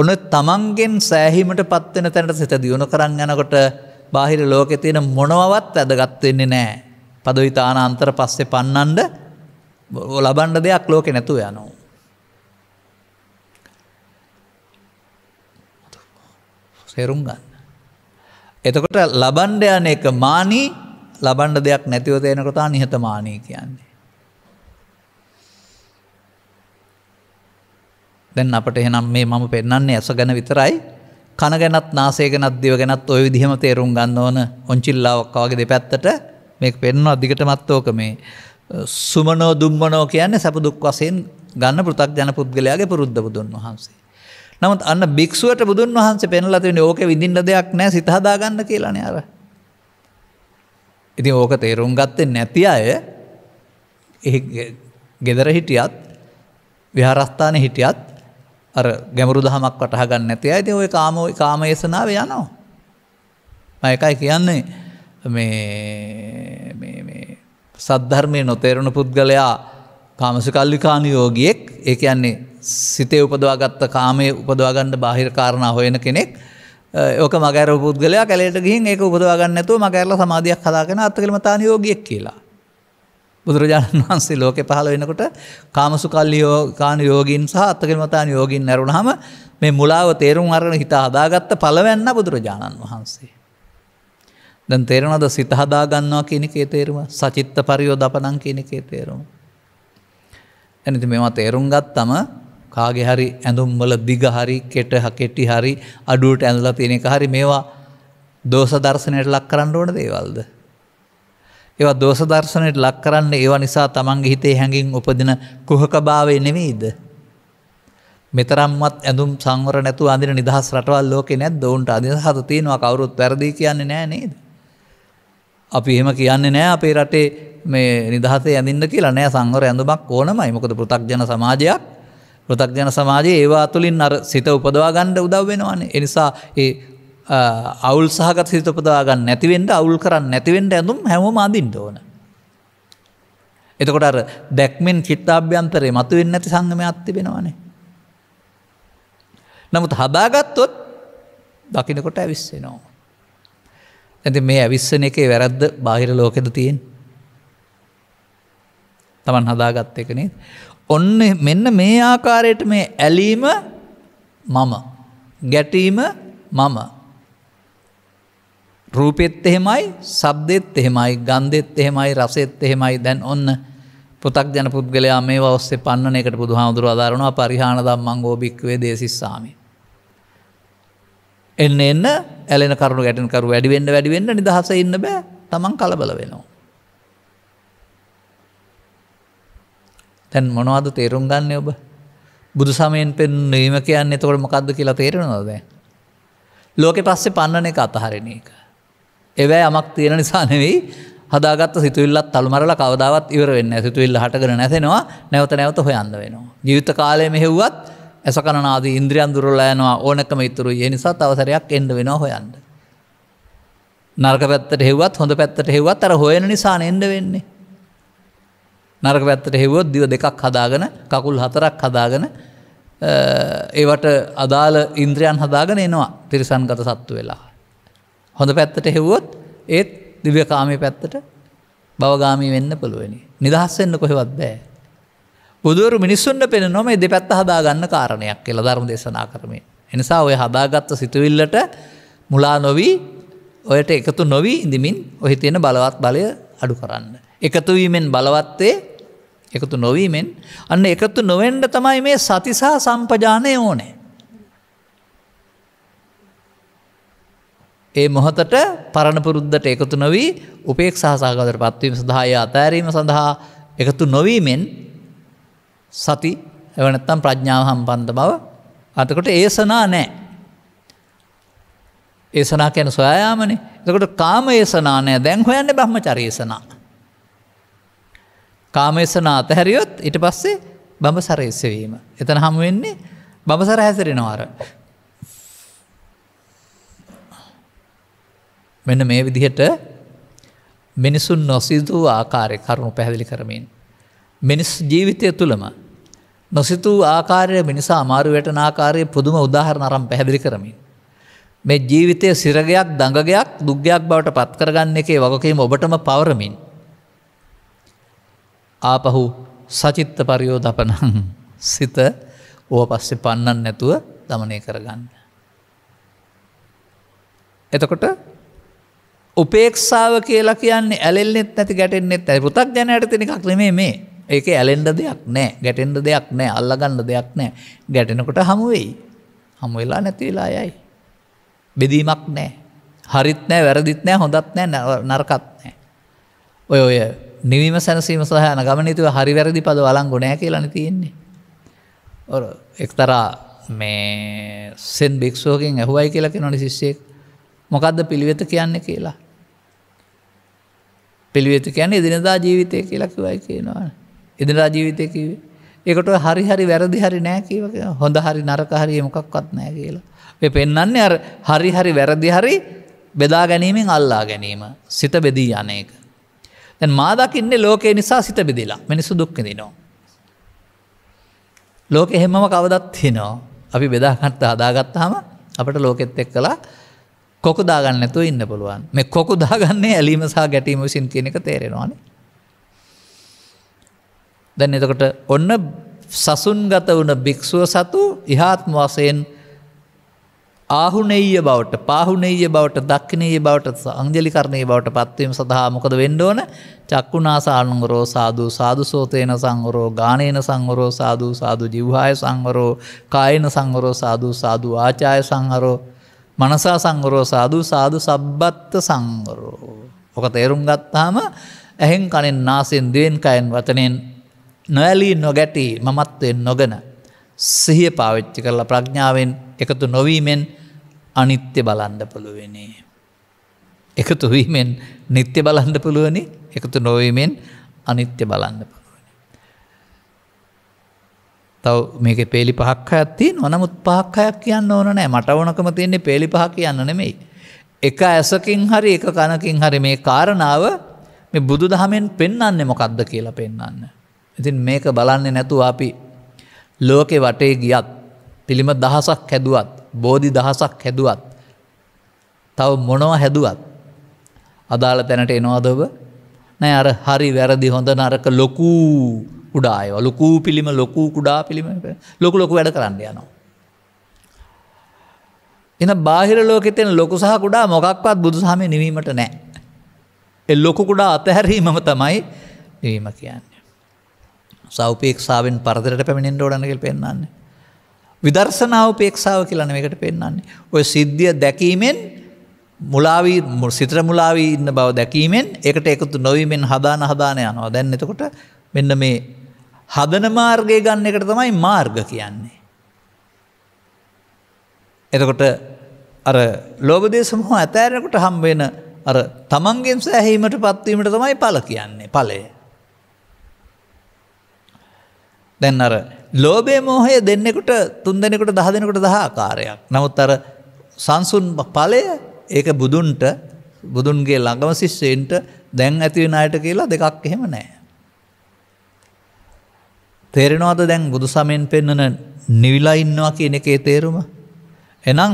[SPEAKER 1] ඔන තමන්ගෙන් සෑහීමට පත්වෙන තැනට සිත දියුණු කරන්න යනකොට බාහිර ලෝකෙ තියෙන මොනවත් ඇදගත්වෙන්නේ නෑ. පදවිතාන අන්තර පස්සේ පන්නන්ඩ ලබන්ඩ දෙයක් ලෝකෙ නැතුව යනවා. සේරුම් ගන්න. එතකොට ලබන්ඩයන එක මානී ලබන්ඩ දෙයක් නැතිවතයනකොතා නිහත මානී කියන්නේ. දැන් අපට එහෙනම් මේ මම පෙන්න්නේ ඇස ගැන විතරයි කන ගැනත් නාසේ ගැනත් දිව ගැනත් ඔය විදිහම තේරුම් ගන්න ඕන ඔංචිල්ලාවක් වගේ දෙපැත්තට මේ පෙන්ව අධිකටමත්තෝක මේ සුමනෝ දුම්මනෝ කියන්නේ සැප දුක් වසයෙන් ගන්න පෘතක් ජන පුද්ගලයාගේ පුරුද්ධ බුදුන් වහන්සේ. නමුත් අන්න භික්ෂුවට බුදුන් වහන්සේ පෙනලා තියෙන ඕක විඳින්න දෙයක් නෑ සිත හදාගන්න කියලානේ අර. ඉතින් ඕක තේරුම් ගත්තේ නැති අය ගෙදර හිටියත් විහාරස්ථාන හිටියත් අර ගැමරු දහමක් වටහගන්න නැති ඇති ඔය කාම කාමයේසනාව යනවා. මයකයි කියන්නේ මේ සද්ධර්මය නොතේරුණු පුද්ගලයා කාමසකල්ලිකාන යෝගියෙක් ඒ කියන්නේ සිතේ උපදවාගත්ත කාමය උපදවාගන්න බාහිර කාරණ හොයන කෙනෙක් ඕක මගර පුද්ගලය කලට ගින් ඒක උපදවාගන්නතු මගරල සමාධයක් හදාගෙන අත්තකළම තාන යෝගයක් කියලා. බුදුරජාණන් වහන්සේ ලෝක පහල වෙනකොට කාමසුකල් යෝකාන යෝගීන් සහ අත්තකල්මතාන යෝගින් නැරුණහම මේ මුලාව තේරුම් අරණ හිතා හදාගත්ත පලවැන්න බුදුරජාණන් වහන්සේ. දැන් තේරනද සිතහදාගන්නවා කියනකේ තේරුම සචිත්ත පරියෝ දපනං කියනකේ තේරුම. ඇනිති මෙවා තේරුම් ගත්තම කාගේ හරි ඇඳුම්වල දිග හරි කෙට හකෙටි හරි අඩුවට ඇඳලා තියෙන එක හරි මේවා දෝස දර්ශනයට ලක් කරන්න ඕන දේවල්ද. ඒවා දෝස දර්ශනයට ලක් කරන්න ඒවා නිසා තමන්ගේ හිතේ හැඟින් උපදින කුහකභාවය නෙවෙයිද. මෙතරම්මත් ඇඳුම් සංවර නැතු අඳන නිදහස් රටවල් ලෝක නැත් ඔවුන්ට අදහත තියෙනවා කවරුත් වැරදි කියන්නේ නෑ නේද. අපි එහෙම කියන්නේ නෑ අපේ රටේ මේ නිදහසේ ඇඳින්න කියලා නෑ සංවර ඇඳුමක් ඕනමයි මොකද පෘතක්ජන සමාජයක් ප්‍රතක්ජන සමාජයේ ඒවා තුළින් අර සිත උපදවා ගණ්ඩ උදව් වෙනවානේ එනිසා ඒ අවුල් සහගත් සිත උපදාගන්න නැතිවෙන්ට අවුල් කරන්න නැතිවෙන්ට ඇඳුම් හැම අදින්ට ඕන. එතකොට අර දැක්මෙන් චිත්තාභ්‍යන්තරය මතුවෙන් නැති සංගම අත්තිබෙනවානේ. නමුත් හදාගත්තොත් දකිනකොට ඇවිස්සෙනවා. ඇති මේ ඇවිස්සන එකේ වැරද්ද බාහිර ලෝකෙද තියෙන්. තමන් හදාගත්ත එකනේ ඔන්න මෙන්න මේ ආකාරයට මේ ඇලීම මම ගැටීම මම රූපෙත් එහෙමයි සබ්දෙත් එහෙමයි ගන්දෙත් එහෙමයි රසෙත් එහෙමයි දැන් ඔන්න පොතක් ජන පුද්ගලයා මේ ඔස්සේ පන්න එකට බුදු හාමුදුරුව අදාරනවා පරිහාන දම්මං ගෝභික්වේ දේශස්සාමි. එන්න එන්න ඇලෙන කරුණු ගැටනකරු වැඩිවෙන්න වැඩිවෙන්න නිදහස ඉන්න බෑ තමන් කලබල වෙනවා. තැන් මොනවද තේරුම් ගන්න ඔබ බුදු සමයෙන් පෙන් නීම කියන්න එතකොට මොකක්ද කියලා තේරෙන නොද. ලෝකෙ පස්සේ පන්නන එක අතහරණ එක. එවැ යමක් තියෙන නිසා නෙවෙයි හදාගත් සිතුවිල්ලත් තල්මරල කවදාවත් ඉවර වෙන්න සිතුවිල්ල හටකර නැසෙනවා නැවත නැවත හොයන්ද වෙනවා. ජීවිත කාලය මෙහෙව්වත් ඇසකනනාද ඉන්ද්‍රියන් දුරලෑනවා ඕනකම ඉතුරු ඒ නිසා තවසරයක් එන්ඩ වෙන හොයන්ට. නර්ක පැත්තට හෙවත් හොඳ පැත්තට හෙවත් අර හොයන නිසාන එන්ඩ වෙන්නේ. නරක පැත්තට හෙවොත් දිව දෙකක් හදාගෙන කකුල් හතරක් හදාගෙන ඒවට අදාළ ඉන්ද්‍රයන් හදාගෙන එනවා තිරිසන් ගත සත්තු වෙලා. හොඳ පැත්තට හෙව්වොත් ඒත් දිව්‍යකාමී පැත්තට බවගාමී වෙන්න පුළුවනි. නිදහස්සෙන්න්න කොහෙවත් බෑ. බුදුවරු මිනිස්සුන්ට පෙන නොම දෙ පැත්ත හදාගන්න කාරණයක් කියල ධර්ම දේශනා කරමේ. එනිසා ඔය හදාගත්ත සිතුවිල්ලට මුලා නොවී ඔයට එකතු නොවී ඉඳමින් ඔහි තියෙන බලවත් බලය අඩු කරන්න. එකතුවීමෙන් බලවත්තේ එකතු නොවීමෙන් අන්න එකතු නොවෙන්ඩ තමයි මේ සතිසා සම්පජානය ඕනේ. ඒ මොහොතට පරණපුරුද්ධට එකතු නොවී උපේක් සහසාගතර පත්වීම සඳහාය අතෑරීම සඳහා එකතු නොවීමෙන් සති එවනත්තම් ප්‍රඥාව හම්බන්ධ බව අතකොට ඒසනා නෑ. ඒසනා කැන සොයායාමනේ එතකොට කාම ඒසනා නෑ දැන් හොයන්න බ්‍රහ්ම චරේසනා. කාමේසනා අතහැරියොත් ඉට පස්සේ බඹසර එස්සවීම. එතන හමුවෙන්නේ බඹසර හැසිරෙනවාර. මෙන්න මේ විදිහට මිනිසුන් නොසිදූ ආකාරය කරුණු පැහැදිලි කරමින්. මිනිස් ජීවිතය තුළම නොසිතූ ආකාරය මිනිසා අමාරු වැටන ආකාරය පුදුම උදාහර නරම් පැහැදිලි කරමින්. මේ ජීවිතය සිරගයක් දඟගයක් දුග්‍යයක් බවට පත්කරගන්න එකේ වගකීම ඔබටම පවරමින්. ආපහු සචිත්ත පරියෝ දපනං සිත ඕ පස්සේ පන්නන් නැතුව දමනය කරගන්න. එතකොට උපේක්ෂාව කියලා කියන්නේ ඇලෙල්ෙත් නැති ගැටෙන්නෙත් ඇ පුතක් ජනයට තිනි එකක් නෙමේ මේ ඒක ඇලෙන්ඩ දෙයක් නෑ ගැටෙන්ඩ දෙයක් නෑ අල්ලගන්න දෙයක් නෑ ගැටෙනකොට හමුවෙයි හමුවෙලා නැතිවෙලා යයි. බෙදීමක් නෑ හරිත් නෑ වැරදිත් නෑ හොඳත් නෑ නරකත් නෑ. ඔය ඔය නිවීම සැනසීම සහයන ගමනිතුව හරි වැරදි පද වලංගු නෑ කියලන තියෙන්නේ. එක්තරා මේ සෙන් භික්ෂෝකින් ඇහුවයි කියලක නොනි ශිෂ්‍යයෙක් මොකක්ද පිළිවෙත කියන්න කියලා. පිළිවෙත කියන්නේ එදිනදා ජීවිතය කියලකිවයි කියනවා. එදිනදා ජීවිතය කිවේ. එකට හරි හරි වැරදි හරි නෑකීවක හොඳ හරි නරක හරි මොකක්වත් නෑ කියලා. ඔය පෙන්නන්නේ හරි හරි වැරදි හරි බෙදා ගැනීමෙන් අල්ලා ගැනීම සිත බෙදී යන එක. දැන් මාදකින්නේ ලෝකයේ නිසා සිත බෙදලා මිනිසු දුක්කදිනවා. ලෝක එහෙමම කවදත් හිනෝ අපි බෙදාගත්ත හදාගත්තාම අපට ලෝකෙත් එක් කලා කොකු දාගන්න ඇතු ඉන්න පුළුවන් මේ කොකු දාගන්නේ ඇලීම සහ ගැටීම විසින් කියන එක තේරෙනවානේ. දැන් එතකට ඔන්න සසුන්ගත වන භික්‍ෂුව සතු ඉහාත්ම වසයෙන් ආහුනෙය බවට පාහුනෙය බවට දක්කිනය බවට සංජලිකරණය බවට පත්වීම සඳහා මොකද වෙන්ඩෝන චක්කුණා සානුගරෝ සාධූ සාදු සෝතයන සංගරෝ ගානයන සංගරෝ සාධූ සාදු ජිව්හාය සංගරෝ කායන සංගරෝ සාධූ සාධු ආචාය සංහරෝ මනසා සංගරෝ සාධු සාධු සබ්බත්ත සංගරෝ. ඕක තේරුම් ගත්තාම ඇහෙන් කණෙන් නාසෙන් දුවෙන් කයෙන් වතනෙන් නොවැලී නොගැටී මමත්වෙන් නොගෙන සිහිය පාවිච්චි කරලා ප්‍රඥාවෙන් එකතු නොවීමෙන් අනිත්‍ය බලන්ඩ පුළුවනේ. එකතු වීමෙන් නිත්‍ය බලන්ඩ පුළුවනි එකතු නොවීමෙන් අනිත්‍ය බලන්න පුළුවන. තව මේක පෙළි පහක් ඇත්ති නොනමුත් පාක්කයක් කියන්න ඕන නෑ මට ඕනකම තියන්නේ පෙළි පහ කියන්න නෙමෙයි. එක ඇසකින් හරි එක කණකින් හරි මේ කාරණාව බුදු දහමෙන් පෙන්න්නේ මොකක්ද කියලා පෙන්න්න. ඉතින් මේක බලන්නේ නැතු අපි ලෝකෙ වටේ ගියත් පිළිම දහසක් හැදුවත් බෝධි දහසක් හැදුවත් තව මොනව හැදුවත් අදාළ තැනට එනවාදව නෑ අර හරි වැරදි හොඳ නරක ලොකූ කුඩාය ලොකූ පිළිම ලොකූ කුඩා පිළිම ලොකු ලොකු වැඩ කරන්න යනවා. එන බාහිර ලෝකෙතෙන් ලොකු සහ කුඩා මොකක්වත් බුදු සහමය නිවීමට නෑ. එ ලොකු කුඩා අතහැරීමම තමයි නිවීම කියන්නේ. සෞපේක්ෂාවෙන් පරදරට පැමිණෙන් ඕඩනකල් පෙන්න්නන්නේ. විදර්ශනාවපේක්ෂාව කියලන එකට පෙන්න්නන්නේ. ඔය සිද්ධිය දැකීමෙන් මුලාවී සිත්‍ර මුලාවී ඉන්න බව දැකීමෙන් එකට එකතු නොවීමෙන් හදාන හදානය යනවා දැන් එතකොට මෙන්න මේ හදන මාර්ගය ගන්න එකට තමයි මාර්ග කියන්නේ. එතකොට අර ලෝබදේශමහ ඇතෑරකට හම්බෙන අර තමන්ගෙන් සෑහීමට පත්වීමට තමයි පල කියන්නේ පලේ. දැන් අර ලෝබේ මෝහය දෙන්නෙකුට තුන් දෙනෙකුට දහ දෙනෙකුට දහ ආකාරයක්. නමුත් අර සංසුන් පලය ඒක බුදුන්ට බුදුන්ගේ ළඟම ශිෂ්‍යයන්ට දැන් ඇතිවෙන අයට කියලා දෙකක් එහෙම නෑ. තේරෙනවාද දැන් බුදු සමයෙන් පෙන්නන නිවිලා ඉන්නවා කියන එකේ තේරුම. එනම්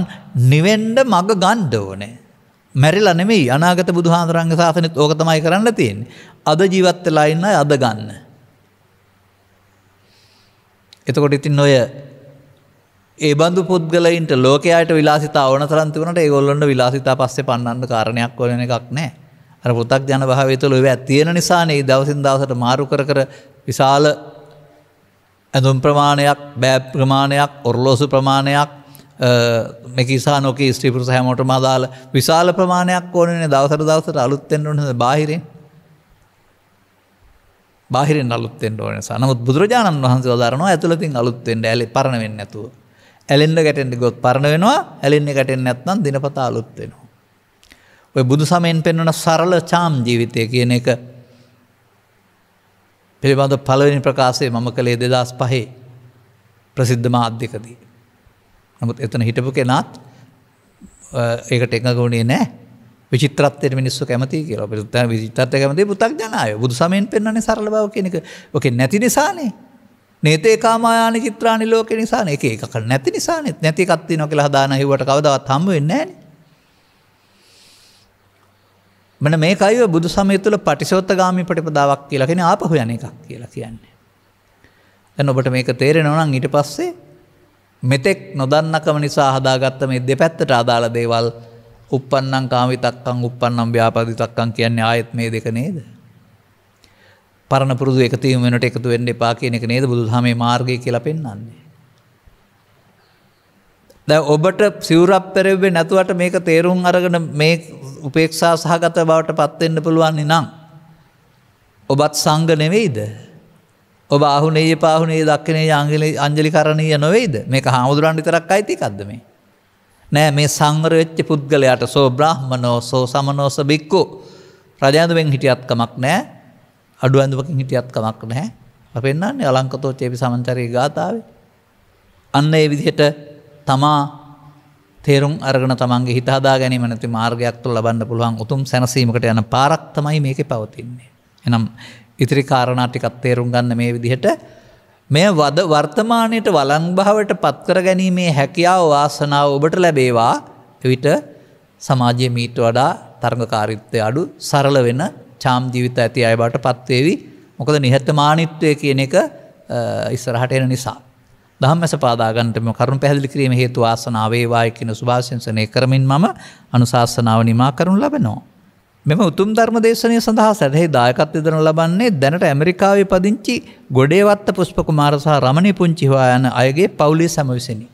[SPEAKER 1] නිවෙන්ඩ මග ගණ්ඩ ඕනේ. මැරිල නෙමේ අනාගත බුදුහාන්දුරන්ග ශාසනත් ඕක තමයි කරන්න තියෙන්. අද ජීවත් වෙලා ඉන්න අද ගන්න. එතකොට ඉතින් ඔය ඒ බඳු පුද්ගලයින්ට ලෝකයායට විලාසිතා ඕන තරන්තිවනට ඒගොල්ලොන්ට විලාසිතා පස්සේ පන්නන්න කාරණයක් කොලන එකක් නෑ අර පුතක් ජන භාවතුල ඔව ඇතියෙන නිසානේ දවසින් දවසට මාරු කර කර විශාල ඇඳුම් ප්‍රමාණයක් බෑ ප්‍රමාණයක් ඔරලෝසු ප්‍රමාණයක් මෙකිසා නොක ස්ත්‍රීපුරුස හැමෝට මදාල විශාල ප්‍රමාණයක් ඕනන දවසර දවසට අලුත්තෙන්ට හඳ බාහිරෙන් බාහිරෙන් අලුත්තෙන්ට ඕන නිසා නමුත් බුදුරජාණන් වහන්සේ දරනවා ඇතුළතින් අලුත්තෙන්ට ඇලි පරණ වෙන්න ඇතුව. ඇලෙන්ඩ ගැටෙන්ට ගොත් පරණ වෙනවා ඇලෙන්න්න ගැටෙන් ඇත්නම් දිනපතා අලුත් වෙනවා. ඔය බුදු සමයෙන් පෙන්වන සරල චාම් ජීවිතය කියන එක පිළිබඳ පළවෙනි ප්‍රකාශය මම කළේ දෙදස් පහේ ප්‍රසිද්ධ මාධ්‍යකදී. නමුත් එතන හිටපු කෙනත් ඒකට එකගුණේ නෑ විචිත්‍රත්වයට මිනිස්සු කැමති කියලා පිත විචිත්ත කැමති පුතක් ජනය බුදු සමයෙන් පෙන්න්නේ සරල බව කෙනෙක ඕක නැති නිසානේ නේතේ කාමායාන චිත්‍රාණ ලෝක නිසා එක එකක නැති නිසානෙත් නැතිකත්ති නො කියලා හදාන හිවට කවදවත් හම්ම වෙන්නේ මන මේකයි බුදු සමය තුළ පටිසෝත්ත ගාමි පටිපදාවක් කියලකෙන ආපහු යන එකක් කියලා කියන්නේ. දැන් ඔබට මේක තේරෙනවනම් ඊට පස්සේ මෙතෙක් නොදන්නකම නිසා හදාගත්ත මේ දෙපැත්තට අදාළ දේවල් uppannං කාමි තක්කං uppannම් ව්‍යාපදි තක්කං කියන්නේ ආයත් මේ දෙක නේද. පරණ පුරුදු එකතිීම වෙනට එකතු වෙන්න එපා කියන එක නේද බුදු හමේ මාර්ගය කියල පෙන්න්නන්නේ. දැ ඔබට සිවරක් පැරෙබේ නැතුවට මේක තේරුම් අරගෙන මේ උපේක්ෂා සහගත බවට පත්වෙන්න පුළුවන්නේ නම්. ඔබත් සංග නෙවෙයිද. ඔබ අහුනේ පාහුනේ දක්කනේ යංගලි අංජලි කරණීය නොවෙයිද මේ හාමුදුරන්ඩි තරක් අයිතිකක්ද මේ. නෑ මේ සංවරවෙච්ච පුද්ගලයාට සෝ බ්‍රහ්මනෝ සෝ සමනෝස බික්කු රජාඳුවෙන් හිටියත්කමක් නෑ අඩු ඇඳුවකින් හිටියත්කමක් නැහැ පෙන්න්නන්නේ අලංකතෝ චේපි සමංචරය ගාථාවේ. අන්න ඒ විදිහට තමා තේරුම් අරගන තමන්ගේ හිතාදා ගැනීම නැති මාර්ගයක් තුළ ලබන්න පුළුවන් උතුම් සැනසීමකට යන පාරක් තමයි මේක පවතින්නේ. එනම් ඉතිරි කාරණාටිකත් තේරුම් ගන්න මේ විදිහට මෙය වද වර්තමානයට වලංභාවට පත්කර ගැනීමේ හැකියාව වාසනාව ඔබට ලැබේවා එවිට සමාජය මීට වඩා තර්ගකාරිත්වය අඩු සරල වෙන චාම් ජීවිත ඇති අයබට පත්වේවි මොකද නිහතමානිත්වය කියන එක ඉස්සරහට එන නිසා. දහමස පාදාගන්ටම කරුණු පැහදිලි කිරීම හේතු වාසනාවේ වායකින සුභාශංසනය කරමින් මම අනුශාසනාව නිමා කරුණු ලබෙනවා. මෙම උතුම් ධර්ම දේශනය සඳහා සැරහි දායකත් යදන ලබන්නේ දැනට ඇමරිකාවේ පදිංචි ගොඩේවත්ත පුෂ්පකුමාර සහ රමණී පුංචි හොයා යන අයගේ පවුලේ සමවිසෙනි.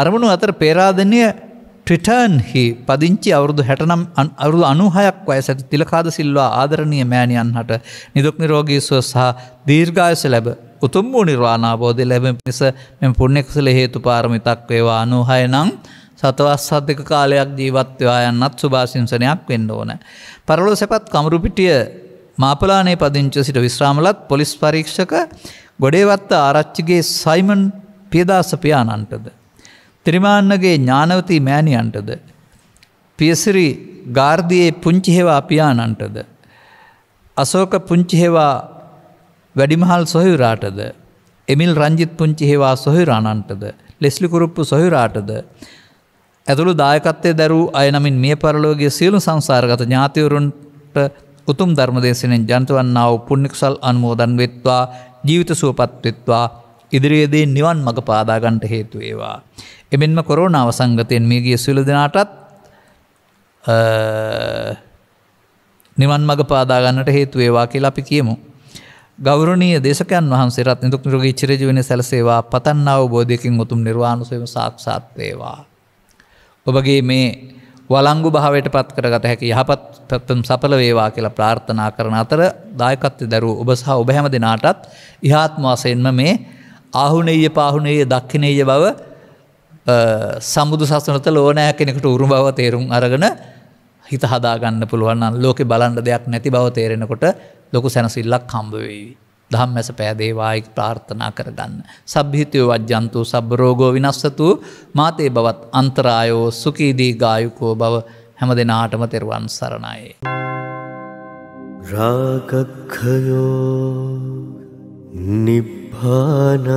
[SPEAKER 1] අරමුණු අතර පේරාදනය ට්‍රිටර්න් හි පදිංචි අවුරුදු හැටනම් අවුරුදු අනුහයක් වයසට තිලකාද සිල්වා ආදරණය මෑණියන් හට නිදුක් නිරෝගී සුව සහ දීර්ඝායස ලැබ උතුම් වූ නිර්වාණාබෝධය ලැබෙන පිස මෙම පුණ්‍ය කුසල හේතු පාරමිතක් වේවා අනුහය නම් සතවස් සද්ධක කාලයක් ජීවත්වවා යන්නත් සුභාසිංසනයක් වෙන්න ඕන. පරලෝ සැපත් කමරුපිටිය මාපලානේ පදිංච සිට විශ්‍රාමලත් පොලිස් පරීක්ෂක ගොඩේවත්ත ආරච්චිගේ සයිමන් පියදාසපියානන්ටද. ත්‍රිමාන්නගේ ඥානවති මෑණියන්ටද. පියසිරි ගාර්ධයේ පුංචිහෙවා පියානන්ටද. අසෝක පුංචිහෙවා වැඩිමහල් සොහිවරාටද. එමිල් රංජිත් පුංචිහෙවා සොහිරාණන්ටද. ලෙස්ලිකුරුප්පු සොහිරාටද. ඇතුළු දායකත්තේ දැරූ අය නමින් මිය පරලෝගේ සියලු සංසාරගත ඥාතිවරුන්ට උතුම් ධර්මදේශනෙන් ජන්තවන්නාව පුුණික්සල් අන්මෝදන් වෙත්වා ජීවිත සුවපත්වෙත්වා ඉදිරියේදී නිවන් මඟ පාදාගන්ට හේතුවේවා. එමෙන්ම කොරෝනාව සංගතයෙන් මේගිය සුළු දෙනාටත් නිවන් මඟ පාදාගන්නට හේතුවේවා කියලා අපි කියමු. ගෞරණීය දේශකයන් වහන්සේරත් නිදුක් නිරෝගී චිරජීවනයේ සැලසේවා පතන්නා වූ බෝධියකින් උතුම් නිර්වාණ සුවය සාක්ෂාත් වේවා. ඔබගේ මේ වලංගු භාවයට පත් කරගත හැකි යහපත් පැත්තම් සපල වේවා කියලා ප්‍රාර්ථනා කරන අතර දායකත්ය දරූ ඔබ සහ ඔබ හැම දෙනාටත් ඉහාත්මවාසයෙන්ම මේ ආහුනෙය පාහුනේය දක්කිනේය බව සමුදු සසනත ලෝනෑ කෙනෙකුට උරු බව තේරුම් අරගෙන හිත හදාගන්න පුළුවන් ලෝකෙ බලන්ඩ දෙයක් නැති බව තේරෙනකොට ලොකු සැනසිල්ලක් කම්බවේවි. දහම්මැස පෑදේවායික් ප්‍රාර්ථනා කරගන්න. සබ්හිතයෝ වජ්ජන්තු සබ්බරෝගෝ විනස්සතු මාතේ බවත් අන්තරායෝ සුකීදී ගායුකෝ බව හැම දෙනාටම තෙරුවන් සරණයි. රාගක්හයෝ නිබ්භානං